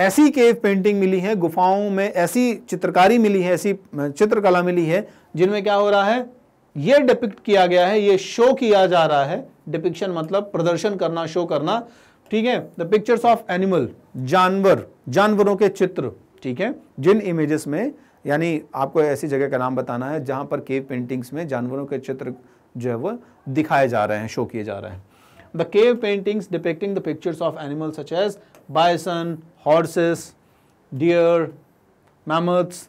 ऐसी केव पेंटिंग मिली है गुफाओं में ऐसी चित्रकारी मिली है ऐसी चित्रकला मिली है जिनमें क्या हो रहा है ये डिपिक्ट किया गया है ये शो किया जा रहा है डिपिक्शन मतलब प्रदर्शन करना शो करना ठीक है द पिक्चर्स ऑफ एनिमल जानवर जानवरों के चित्र ठीक है जिन इमेजेस में यानी आपको ऐसी जगह का नाम बताना है जहां पर केव पेंटिंग्स में जानवरों के चित्र जो है वो दिखाए जा रहे हैं शो किए जा रहे हैं the cave paintings depicting the pictures of animal such as bison horses deer mammoths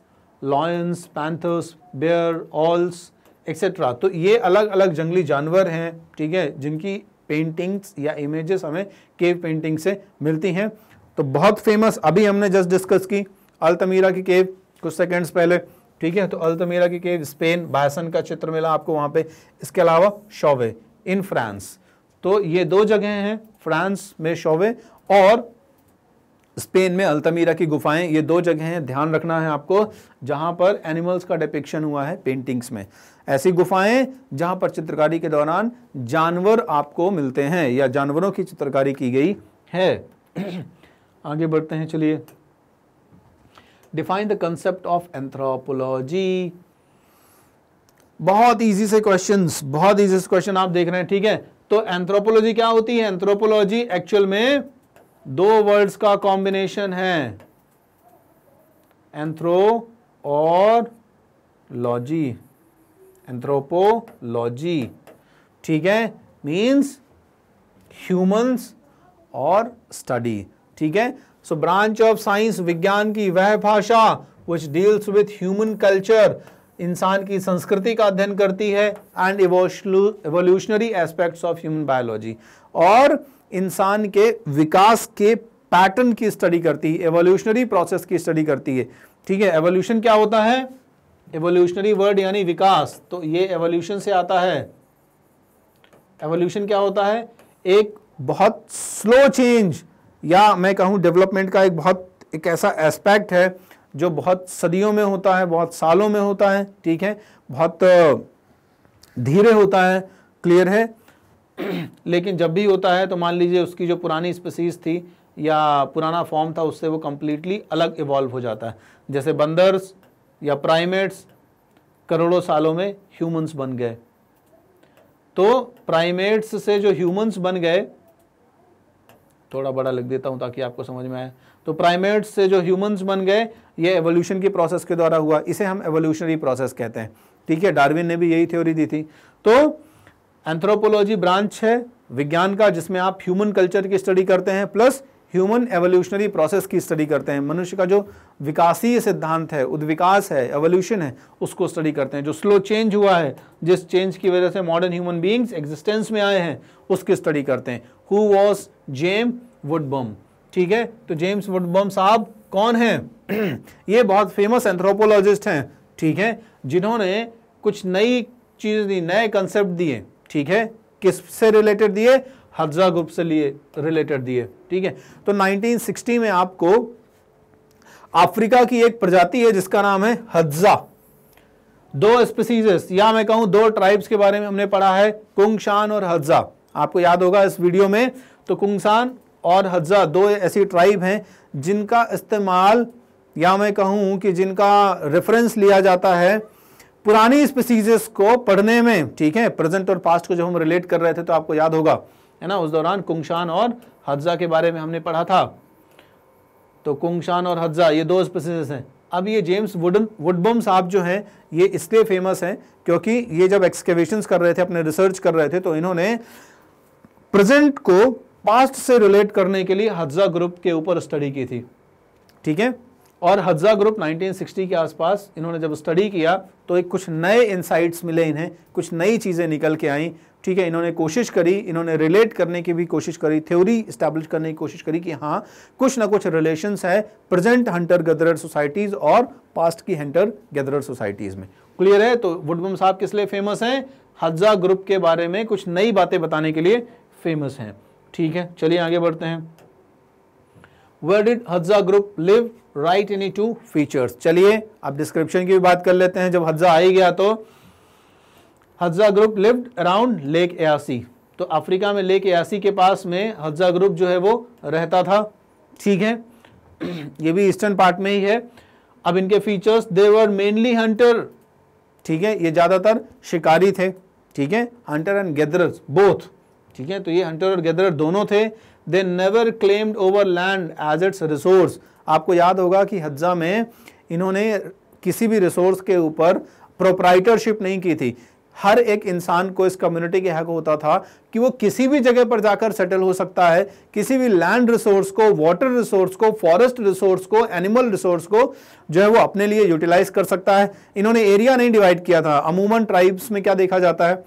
lions panthers bear owls etcetera तो ये अलग अलग जंगली जानवर हैं ठीक है जिनकी पेंटिंग्स या इमेजेस हमें केव पेंटिंग से मिलती हैं तो बहुत फेमस अभी हमने जस्ट डिस्कस की अल्तमीरा की केव कुछ सेकेंड्स पहले ठीक है तो अल्तमीरा की केव स्पेन बायसन का चित्र मिला आपको वहाँ पे इसके अलावा शोवे इन फ्रांस तो ये दो जगह हैं फ्रांस में शोवे और स्पेन में अल्तमीरा की गुफाएं ये दो जगह हैं ध्यान रखना है आपको जहाँ पर एनिमल्स का डिपिक्शन हुआ है पेंटिंग्स में ऐसी गुफाएं जहां पर चित्रकारी के दौरान जानवर आपको मिलते हैं या जानवरों की चित्रकारी की गई है आगे बढ़ते हैं चलिए define the concept of anthropology बहुत इजी से क्वेश्चंस बहुत इजी से क्वेश्चन आप देख रहे हैं ठीक है तो एंथ्रोपोलॉजी क्या होती है एंथ्रोपोलॉजी एक्चुअल में दो वर्ड्स का कॉम्बिनेशन है एंथ्रो और लॉजी एंथ्रोपोलॉजी ठीक है मीन्स ह्यूमंस और स्टडी ठीक है सो ब्रांच ऑफ साइंस विज्ञान की वह भाषा which deals with human culture इंसान की संस्कृति का अध्ययन करती है and evolutionary aspects of human biology और इंसान के विकास के पैटर्न की स्टडी करती है एवोल्यूशनरी प्रोसेस की स्टडी करती है ठीक है एवोल्यूशन क्या होता है एवोल्यूशनरी वर्ड यानी विकास तो ये एवोल्यूशन से आता है एवोल्यूशन क्या होता है एक बहुत स्लो चेंज या मैं कहूँ डेवलपमेंट का एक बहुत एक ऐसा एस्पेक्ट है जो बहुत सदियों में होता है बहुत सालों में होता है ठीक है बहुत धीरे होता है क्लियर है लेकिन जब भी होता है तो मान लीजिए उसकी जो पुरानी स्पेसीज थी या पुराना फॉर्म था उससे वो कम्प्लीटली अलग इवॉल्व हो जाता है जैसे बंदर या प्राइमेट्स करोड़ों सालों में ह्यूमंस बन गए तो प्राइमेट्स से जो ह्यूमंस बन गए थोड़ा बड़ा लग देता हूं ताकि आपको समझ में आए तो प्राइमेट्स से जो ह्यूमंस बन गए ये एवोल्यूशन की प्रोसेस के द्वारा हुआ इसे हम एवोल्यूशनरी प्रोसेस कहते हैं ठीक है डार्विन ने भी यही थ्योरी दी थी तो एंथ्रोपोलॉजी ब्रांच है विज्ञान का जिसमें आप ह्यूमन कल्चर की स्टडी करते हैं प्लस ह्यूमन एवोल्यूशनरी प्रोसेस की स्टडी करते हैं मनुष्य का जो विकासीय सिद्धांत है उद्विकास है एवोल्यूशन है उसको स्टडी करते हैं जो स्लो चेंज हुआ है जिस चेंज की वजह से मॉडर्न ह्यूमन बींग्स एग्जिस्टेंस में आए हैं उसकी स्टडी करते हैं हु वॉज जेम वुडबम ठीक है तो जेम्स वुडबम साहब कौन है ये बहुत फेमस एंथ्रोपोलॉजिस्ट हैं ठीक है जिन्होंने कुछ नई चीज़ दी नए कंसेप्ट दिए ठीक है किस से रिलेटेड दिए हजा ग्रुप से लिए रिलेटेड दिए ठीक है तो 1960 में आपको अफ्रीका की एक प्रजाति है जिसका नाम है हज्जा दो स्पीसीजेस या मैं कहूं दो ट्राइब्स के बारे में हमने पढ़ा है कुंगशान और हजा आपको याद होगा इस वीडियो में तो कुंगशान और हज्जा दो ऐसी ट्राइब हैं जिनका इस्तेमाल या मैं कहूं कि जिनका रेफरेंस लिया जाता है पुरानी स्पीसीजेस को पढ़ने में ठीक है प्रेजेंट और पास्ट को जब हम रिलेट कर रहे थे तो आपको याद होगा है ना उस दौरान कुंगशान और हज्जा के बारे में हमने पढ़ा था तो कुंगशान और हज्जा ये दो स्पेसिस हैं अब ये जेम्स वुडन वुडबम साहब जो हैं ये इसलिए फेमस हैं क्योंकि ये जब एक्सकेवेशन कर रहे थे अपने रिसर्च कर रहे थे तो इन्होंने प्रेजेंट को पास्ट से रिलेट करने के लिए हज्जा ग्रुप के ऊपर स्टडी की थी ठीक है और हज्जा ग्रुप 1960 के आसपास इन्होंने जब स्टडी किया तो एक कुछ नए इंसाइट्स मिले इन्हें कुछ नई चीज़ें निकल के आईं ठीक है इन्होंने कोशिश करी इन्होंने रिलेट करने की भी कोशिश करी थ्योरी इस्टेब्लिश करने की कोशिश करी कि हाँ कुछ ना कुछ रिलेशंस है प्रेजेंट हंटर गदरर सोसाइटीज़ और पास्ट की हंटर गदरर सोसाइटीज़ में क्लियर है तो वुडबम साहब किस लिए फेमस हैं हज्जा ग्रुप के बारे में कुछ नई बातें बताने के लिए फेमस हैं ठीक है चलिए आगे बढ़ते हैं where did Hadza group live right any two features चलिए अब डिस्क्रिप्शन की भी बात कर लेते हैं जब हज्जा आई गया तो Hadza group lived around lake Eyasi तो अफ्रीका में लेक एयासी के पास में हज्जा ग्रुप जो है वो रहता था ठीक है ये भी ईस्टर्न पार्ट में ही है अब इनके features they were mainly hunter ठीक है ये ज़्यादातर शिकारी थे ठीक है हंटर एंड गैदरर्स बोथ ठीक है तो ये हंटर और गैदरर दोनों थे they never claimed over land as its resource आपको याद होगा कि हज्जा में इन्होंने किसी भी रिसोर्स के ऊपर प्रोप्राइटरशिप नहीं की थी हर एक इंसान को इस कम्युनिटी के हक होता था कि वो किसी भी जगह पर जाकर सेटल हो सकता है किसी भी लैंड रिसोर्स को वाटर रिसोर्स को फॉरेस्ट रिसोर्स को एनिमल रिसोर्स को जो है वो अपने लिए यूटिलाइज कर सकता है इन्होंने एरिया नहीं डिवाइड किया था अमूमन ट्राइब्स में क्या देखा जाता है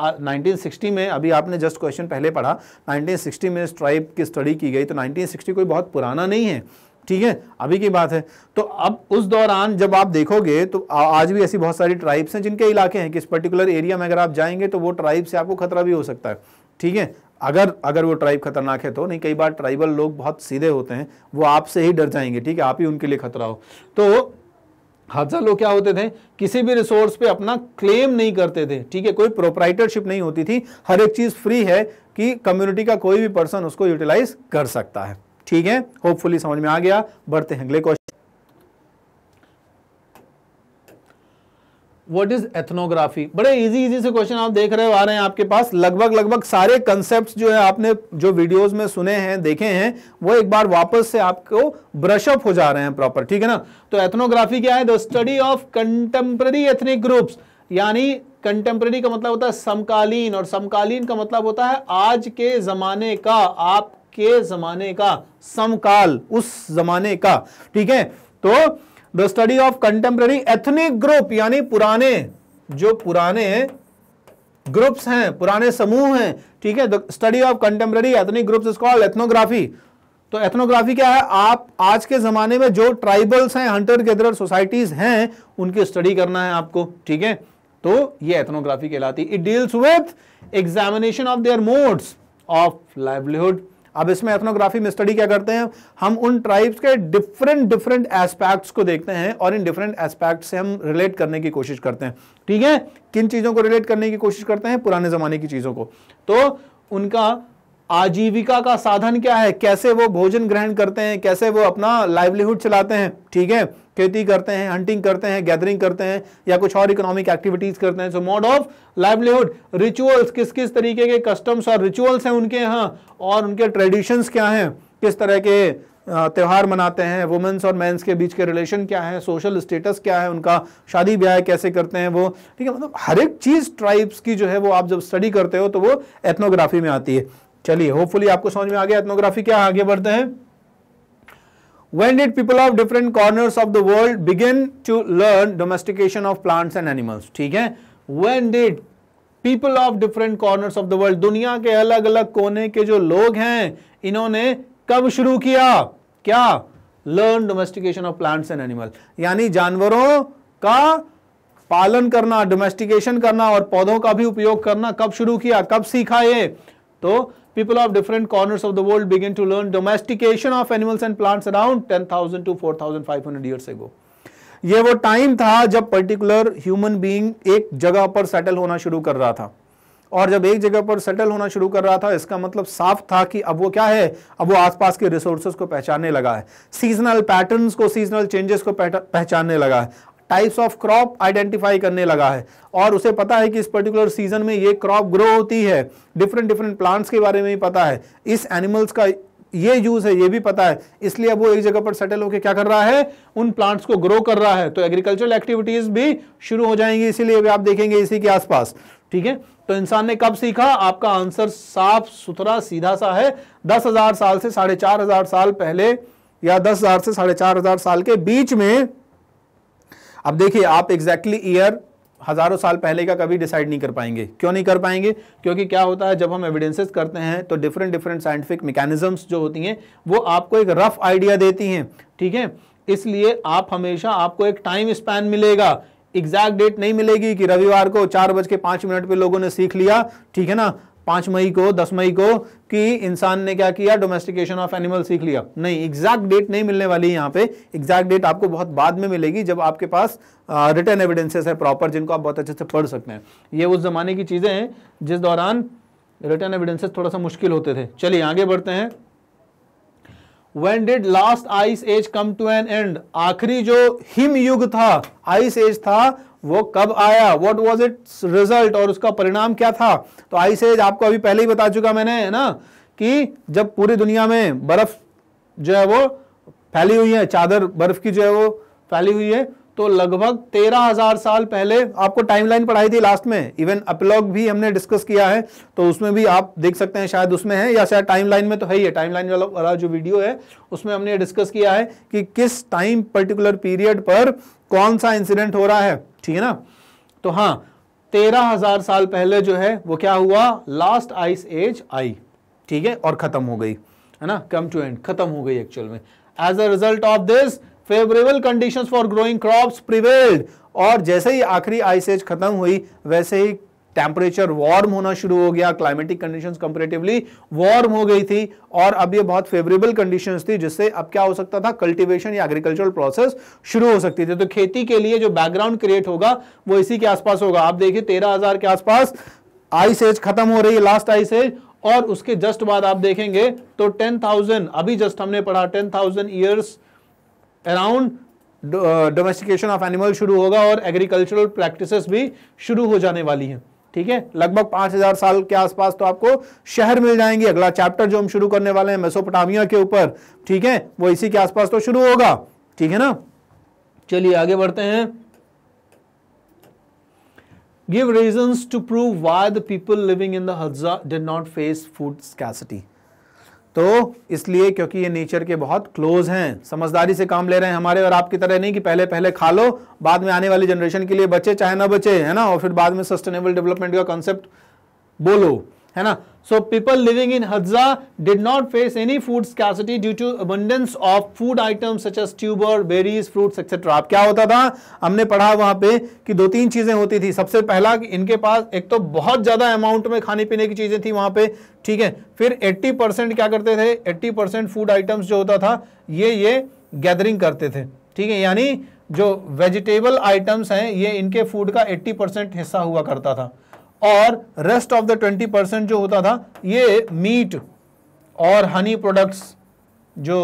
1960 में अभी आपने जस्ट क्वेश्चन पहले पढ़ा 1960 में इस ट्राइब की स्टडी की गई तो 1960 कोई बहुत पुराना नहीं है ठीक है अभी की बात है तो अब उस दौरान जब आप देखोगे तो आज भी ऐसी बहुत सारी ट्राइब्स हैं जिनके इलाके हैं किस पर्टिकुलर एरिया में अगर आप जाएंगे तो वो ट्राइब से आपको खतरा भी हो सकता है ठीक है अगर अगर वो ट्राइब खतरनाक है तो नहीं कई बार ट्राइबल लोग बहुत सीधे होते हैं वो आपसे ही डर जाएंगे ठीक है आप ही उनके लिए खतरा हो तो हादसा लोग क्या होते थे किसी भी रिसोर्स पे अपना क्लेम नहीं करते थे ठीक है कोई प्रोपराइटरशिप नहीं होती थी हर एक चीज़ फ्री है कि कम्युनिटी का कोई भी पर्सन उसको यूटिलाइज कर सकता है ठीक है होपफुली समझ में आ गया बढ़ते हैं अगले क्वेश्चन वट इज एथनोग्राफी बड़े इजी इजी से क्वेश्चन आप देख रहे हो आ रहे हैं आपके पास लगभग लगभग सारे कंसेप्ट जो है आपने जो वीडियोज में सुने हैं देखे हैं वो एक बार वापस से आपको ब्रशअप हो जा रहे हैं प्रॉपर ठीक है ना तो एथनोग्राफी क्या है the study of contemporary ethnic groups यानी कंटेम्प्ररी का मतलब होता है समकालीन और समकालीन का मतलब होता है आज के जमाने का आप के जमाने का समकाल उस जमाने का ठीक है तो the study of contemporary ethnic group यानी पुराने जो पुराने ग्रुप्स हैं पुराने समूह हैं ठीक है the study of contemporary ethnic groups is called ethnography तो एथनोग्राफी क्या है आप आज के ज़माने में जो ट्राइबल्स हैं हंटर गेदरर सोसाइटीज़ हैं उनकी स्टडी करना है आपको ठीक है तो ये एथनोग्राफी कहलाती it deals with examination of their modes of livelihood अब इसमें एथनोग्राफी में स्टडी क्या करते हैं हम उन ट्राइब्स के डिफरेंट डिफरेंट एस्पेक्ट्स को देखते हैं और इन डिफरेंट एस्पेक्ट से हम रिलेट करने की कोशिश करते हैं ठीक है किन चीज़ों को रिलेट करने की कोशिश करते हैं पुराने ज़माने की चीज़ों को तो उनका आजीविका का साधन क्या है कैसे वो भोजन ग्रहण करते हैं कैसे वो अपना लाइवलीहुड चलाते हैं ठीक है खेती करते हैं हंटिंग करते हैं गैदरिंग करते हैं या कुछ और इकोनॉमिक एक्टिविटीज करते हैं so mode of livelihood rituals किस किस तरीके के कस्टम्स और रिचुअल्स हैं उनके यहाँ और उनके ट्रेडिशंस क्या हैं किस तरह के त्यौहार मनाते हैं वुमेंस और मेंस के बीच के रिलेशन क्या है सोशल स्टेटस क्या है उनका शादी ब्याह कैसे करते हैं वो ठीक है मतलब हर एक चीज़ ट्राइब्स की जो है वो आप जब स्टडी करते हो तो वो एथनोग्राफी में आती है चलिए होपफुली आपको समझ में आ गया एथनोग्राफी क्या आगे बढ़ते हैं When did people of different corners of the world begin to learn domestication of plants and animals? theek hai When did people of different corners of the world duniya ke alag alag kone ke jo log hain inhone kab shuru kiya kya learn domestication of plants and animal yani janwaron ka पालन करना domestication करना और पौधों का भी उपयोग करना कब शुरू किया कब सीखा ये तो people of different corners of the world begin to learn domestication of animals and plants around 10,000 to 4,500 years ago. ये वो टाइम था जब पर्टिकुलर ह्यूमन बीइंग एक जगह पर सेटल होना शुरू कर रहा था और जब एक जगह पर सेटल होना शुरू कर रहा था इसका मतलब साफ था कि अब वो क्या है अब वो आसपास के रिसोर्सेज को पहचानने लगा है सीजनल पैटर्न्स को सीजनल चेंजेस को पहचानने लगा है टाइप्स ऑफ क्रॉप आइडेंटिफाई करने लगा है और उसे पता है कि इस पर्टिकुलर सीजन में ये क्रॉप ग्रो होती है डिफरेंट डिफरेंट प्लांट्स के बारे में भी पता है इस एनिमल्स का ये यूज है ये भी पता है इसलिए अब वो एक जगह पर सेटल होकर क्या कर रहा है उन प्लांट्स को ग्रो कर रहा है तो एग्रीकल्चरल एक्टिविटीज भी शुरू हो जाएंगी इसीलिए आप देखेंगे इसी के आसपास ठीक है तो इंसान ने कब सीखा आपका आंसर साफ सुथरा सीधा सा है दस हजार साल से साढ़े चार हजार साल पहले या दस हजार से साढ़े चार हजार साल के बीच में अब देखिए आप एग्जैक्टली ईयर हज़ारों साल पहले का कभी डिसाइड नहीं कर पाएंगे क्यों नहीं कर पाएंगे क्योंकि क्या होता है जब हम एविडेंसेस करते हैं तो डिफरेंट डिफरेंट साइंटिफिक मैकेनिज्म्स जो होती हैं वो आपको एक रफ आइडिया देती हैं ठीक है इसलिए आप हमेशा आपको एक टाइम स्पैन मिलेगा एग्जैक्ट डेट नहीं मिलेगी कि रविवार को चार बज के पांच मिनट पे लोगों ने सीख लिया ठीक है ना पांच मई को दस मई को कि इंसान ने क्या किया डोमेस्टिकेशन ऑफ एनिमल सीख लिया नहीं एग्जैक्ट डेट नहीं मिलने वाली है यहाँ पे एग्जैक्ट डेट आपको बहुत बाद में मिलेगी जब आपके पास रिटर्न एविडेंसेस है प्रॉपर जिनको आप बहुत अच्छे से पढ़ सकते हैं ये उस जमाने की चीज़ें हैं जिस दौरान रिटर्न एविडेंसेस थोड़ा सा मुश्किल होते थे चलिए आगे बढ़ते हैं when did last ice age come to an end आखिरी जो हिम युग था आइस एज था वो कब आया वट वॉज इट रिजल्ट और उसका परिणाम क्या था तो आई सेज आपको अभी पहले ही बता चुका मैंने है ना कि जब पूरी दुनिया में बर्फ जो है वो फैली हुई है चादर बर्फ की जो है वो फैली हुई है तो लगभग तेरह हजार साल पहले आपको टाइमलाइन पढ़ाई थी लास्ट में इवन अपलॉग भी हमने डिस्कस किया है तो उसमें भी आप देख सकते हैं शायद उसमें है या शायद टाइमलाइन में तो है ही है टाइमलाइन वाला वाला जो वीडियो है उसमें हमने डिस्कस किया है कि किस टाइम पर्टिकुलर पीरियड पर कौन सा इंसिडेंट हो रहा है ठीक है ना तो हाँ तेरह हजार साल पहले जो है वो क्या हुआ लास्ट आइस एज आई ठीक है और खत्म हो गई है ना कम टू एंड खत्म हो गई एक्चुअल में as a result of this favourable conditions for growing crops prevailed और जैसे ही आखिरी आइस एज खत्म हुई वैसे ही टेम्परेचर वार्म होना शुरू हो गया क्लाइमेटिक कंडीशंस कंपेरेटिवली वार्म हो गई थी और अब ये बहुत फेवरेबल कंडीशंस थी जिससे अब क्या हो सकता था कल्टीवेशन या एग्रीकल्चरल प्रोसेस शुरू हो सकती थी तो खेती के लिए जो बैकग्राउंड क्रिएट होगा वो इसी के आसपास होगा आप देखिए तेरह हजार के आसपास आइस एज खत्म हो रही है लास्ट आइस एज और उसके जस्ट बाद आप देखेंगे तो टेन थाउजेंड अभी जस्ट हमने पढ़ा ten thousand years around domestication of animal शुरू होगा और एग्रीकल्चरल प्रैक्टिसेस भी शुरू हो जाने वाली हैं ठीक है लगभग पांच हजार साल के आसपास तो आपको शहर मिल जाएंगे अगला चैप्टर जो हम शुरू करने वाले हैं मेसोपोटामिया के ऊपर ठीक है वो इसी के आसपास तो शुरू होगा ठीक है ना चलिए आगे बढ़ते हैं give reason to prove why the people living in Hadza Hadza not face food scarcity तो इसलिए क्योंकि ये नेचर के बहुत क्लोज हैं समझदारी से काम ले रहे हैं हमारे और आपकी तरह नहीं कि पहले पहले खा लो बाद में आने वाली जनरेशन के लिए बचे चाहे ना बचे है ना और फिर बाद में सस्टेनेबल डेवलपमेंट का कॉन्सेप्ट बोलो है ना so people living in Hadza did not face any food scarcity due to abundance of food items such as tuber berries fruits etcetera अब क्या होता था हमने पढ़ा वहां पे कि दो तीन चीजें होती थी सबसे पहला कि इनके पास एक तो बहुत ज्यादा अमाउंट में खाने पीने की चीजें थी वहां पे ठीक है फिर 80 परसेंट क्या करते थे 80 परसेंट फूड आइटम्स जो होता था ये ये गैदरिंग करते थे ठीक है यानी जो वेजिटेबल आइटम्स हैं ये इनके फूड का एट्टी परसेंट हिस्सा हुआ करता था और rest of the twenty percent जो होता था ये मीट और हनी प्रोडक्ट्स जो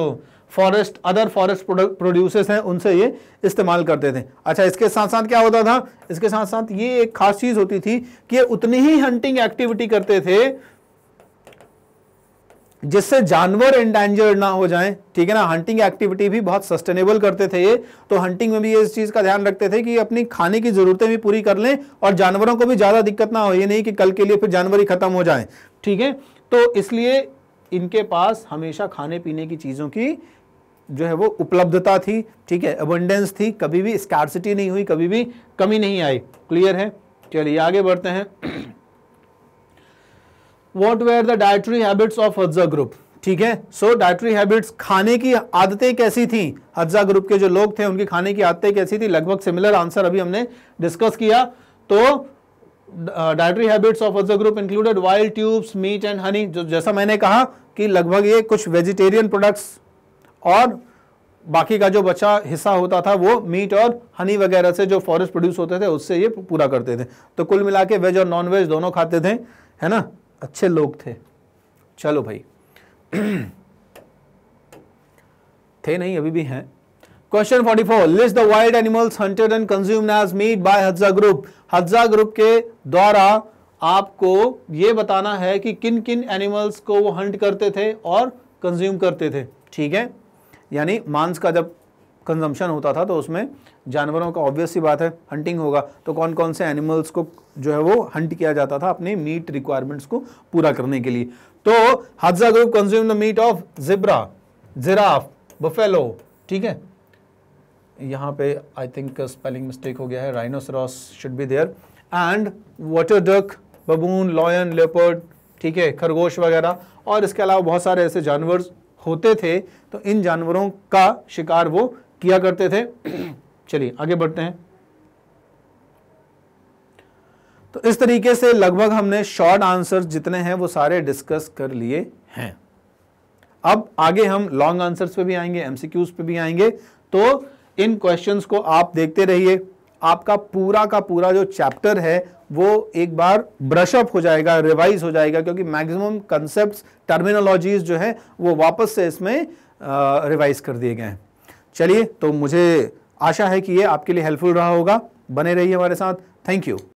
फॉरेस्ट अदर फॉरेस्ट प्रोड्यूसर्स हैं उनसे ये इस्तेमाल करते थे अच्छा इसके साथ साथ क्या होता था इसके साथ साथ ये एक खास चीज़ होती थी कि ये उतनी ही हंटिंग एक्टिविटी करते थे जिससे जानवर इंडेंजर्ड ना हो जाएं ठीक है ना हंटिंग एक्टिविटी भी बहुत सस्टेनेबल करते थे ये तो हंटिंग में भी इस चीज़ का ध्यान रखते थे कि अपनी खाने की ज़रूरतें भी पूरी कर लें और जानवरों को भी ज़्यादा दिक्कत ना हो ये नहीं कि कल के लिए फिर जानवर ही ख़त्म हो जाए ठीक है तो इसलिए इनके पास हमेशा खाने पीने की चीज़ों की जो है वो उपलब्धता थी ठीक है अबंडेंस थी कभी भी स्कैरसिटी नहीं हुई कभी भी कमी नहीं आई क्लियर है चलिए आगे बढ़ते हैं what were the dietary habits of Hadza group ठीक है सो डायट्री हैबिट्स खाने की आदतें कैसी थी हज्जा ग्रुप के जो लोग थे उनके खाने की आदतें कैसी थी लगभग सिमिलर आंसर अभी हमने डिस्कस किया तो dietary habits of Hadza group included wild tubes meat and honey जो जैसा मैंने कहा कि लगभग ये कुछ वेजिटेरियन प्रोडक्ट्स और बाकी का जो बचा हिस्सा होता था वो मीट और हनी वगैरह से जो फॉरेस्ट प्रोड्यूस होते थे उससे ये पूरा करते थे तो कुल मिला वेज और नॉन वेज दोनों खाते थे है ना अच्छे लोग थे चलो भाई थे नहीं अभी भी हैं question 44 list the wild animals hunted and consumed as meat by Hadza group Hadza group के द्वारा आपको ये बताना है कि किन किन एनिमल्स को वो हंट करते थे और कंज्यूम करते थे ठीक है यानी मांस का जब कंजम्पशन होता था तो उसमें जानवरों का ऑब्वियस ही बात है हंटिंग होगा तो कौन कौन से एनिमल्स को जो है वो हंट किया जाता था अपने मीट रिक्वायरमेंट्स को पूरा करने के लिए तो Hadza group consume the meat of zebra giraffe buffalo ठीक है यहाँ पे आई थिंक स्पेलिंग मिस्टेक हो गया है rhinoceros should be there and water duck baboon lion leopard ठीक है खरगोश वगैरह और इसके अलावा बहुत सारे ऐसे जानवर होते थे तो इन जानवरों का शिकार वो किया करते थे चलिए आगे बढ़ते हैं तो इस तरीके से लगभग हमने शॉर्ट आंसर जितने हैं वो सारे डिस्कस कर लिए हैं अब आगे हम लॉन्ग आंसर्स पे भी आएंगे एमसीक्यूज पे भी आएंगे तो इन क्वेश्चंस को आप देखते रहिए आपका पूरा का पूरा जो चैप्टर है वो एक बार ब्रशअप हो जाएगा रिवाइज हो जाएगा क्योंकि मैक्सिमम कंसेप्ट टर्मिनोलॉजीज जो है वो वापस से इसमें रिवाइज कर दिए गए हैं चलिए तो मुझे आशा है कि ये आपके लिए हेल्पफुल रहा होगा बने रहिए हमारे साथ थैंक यू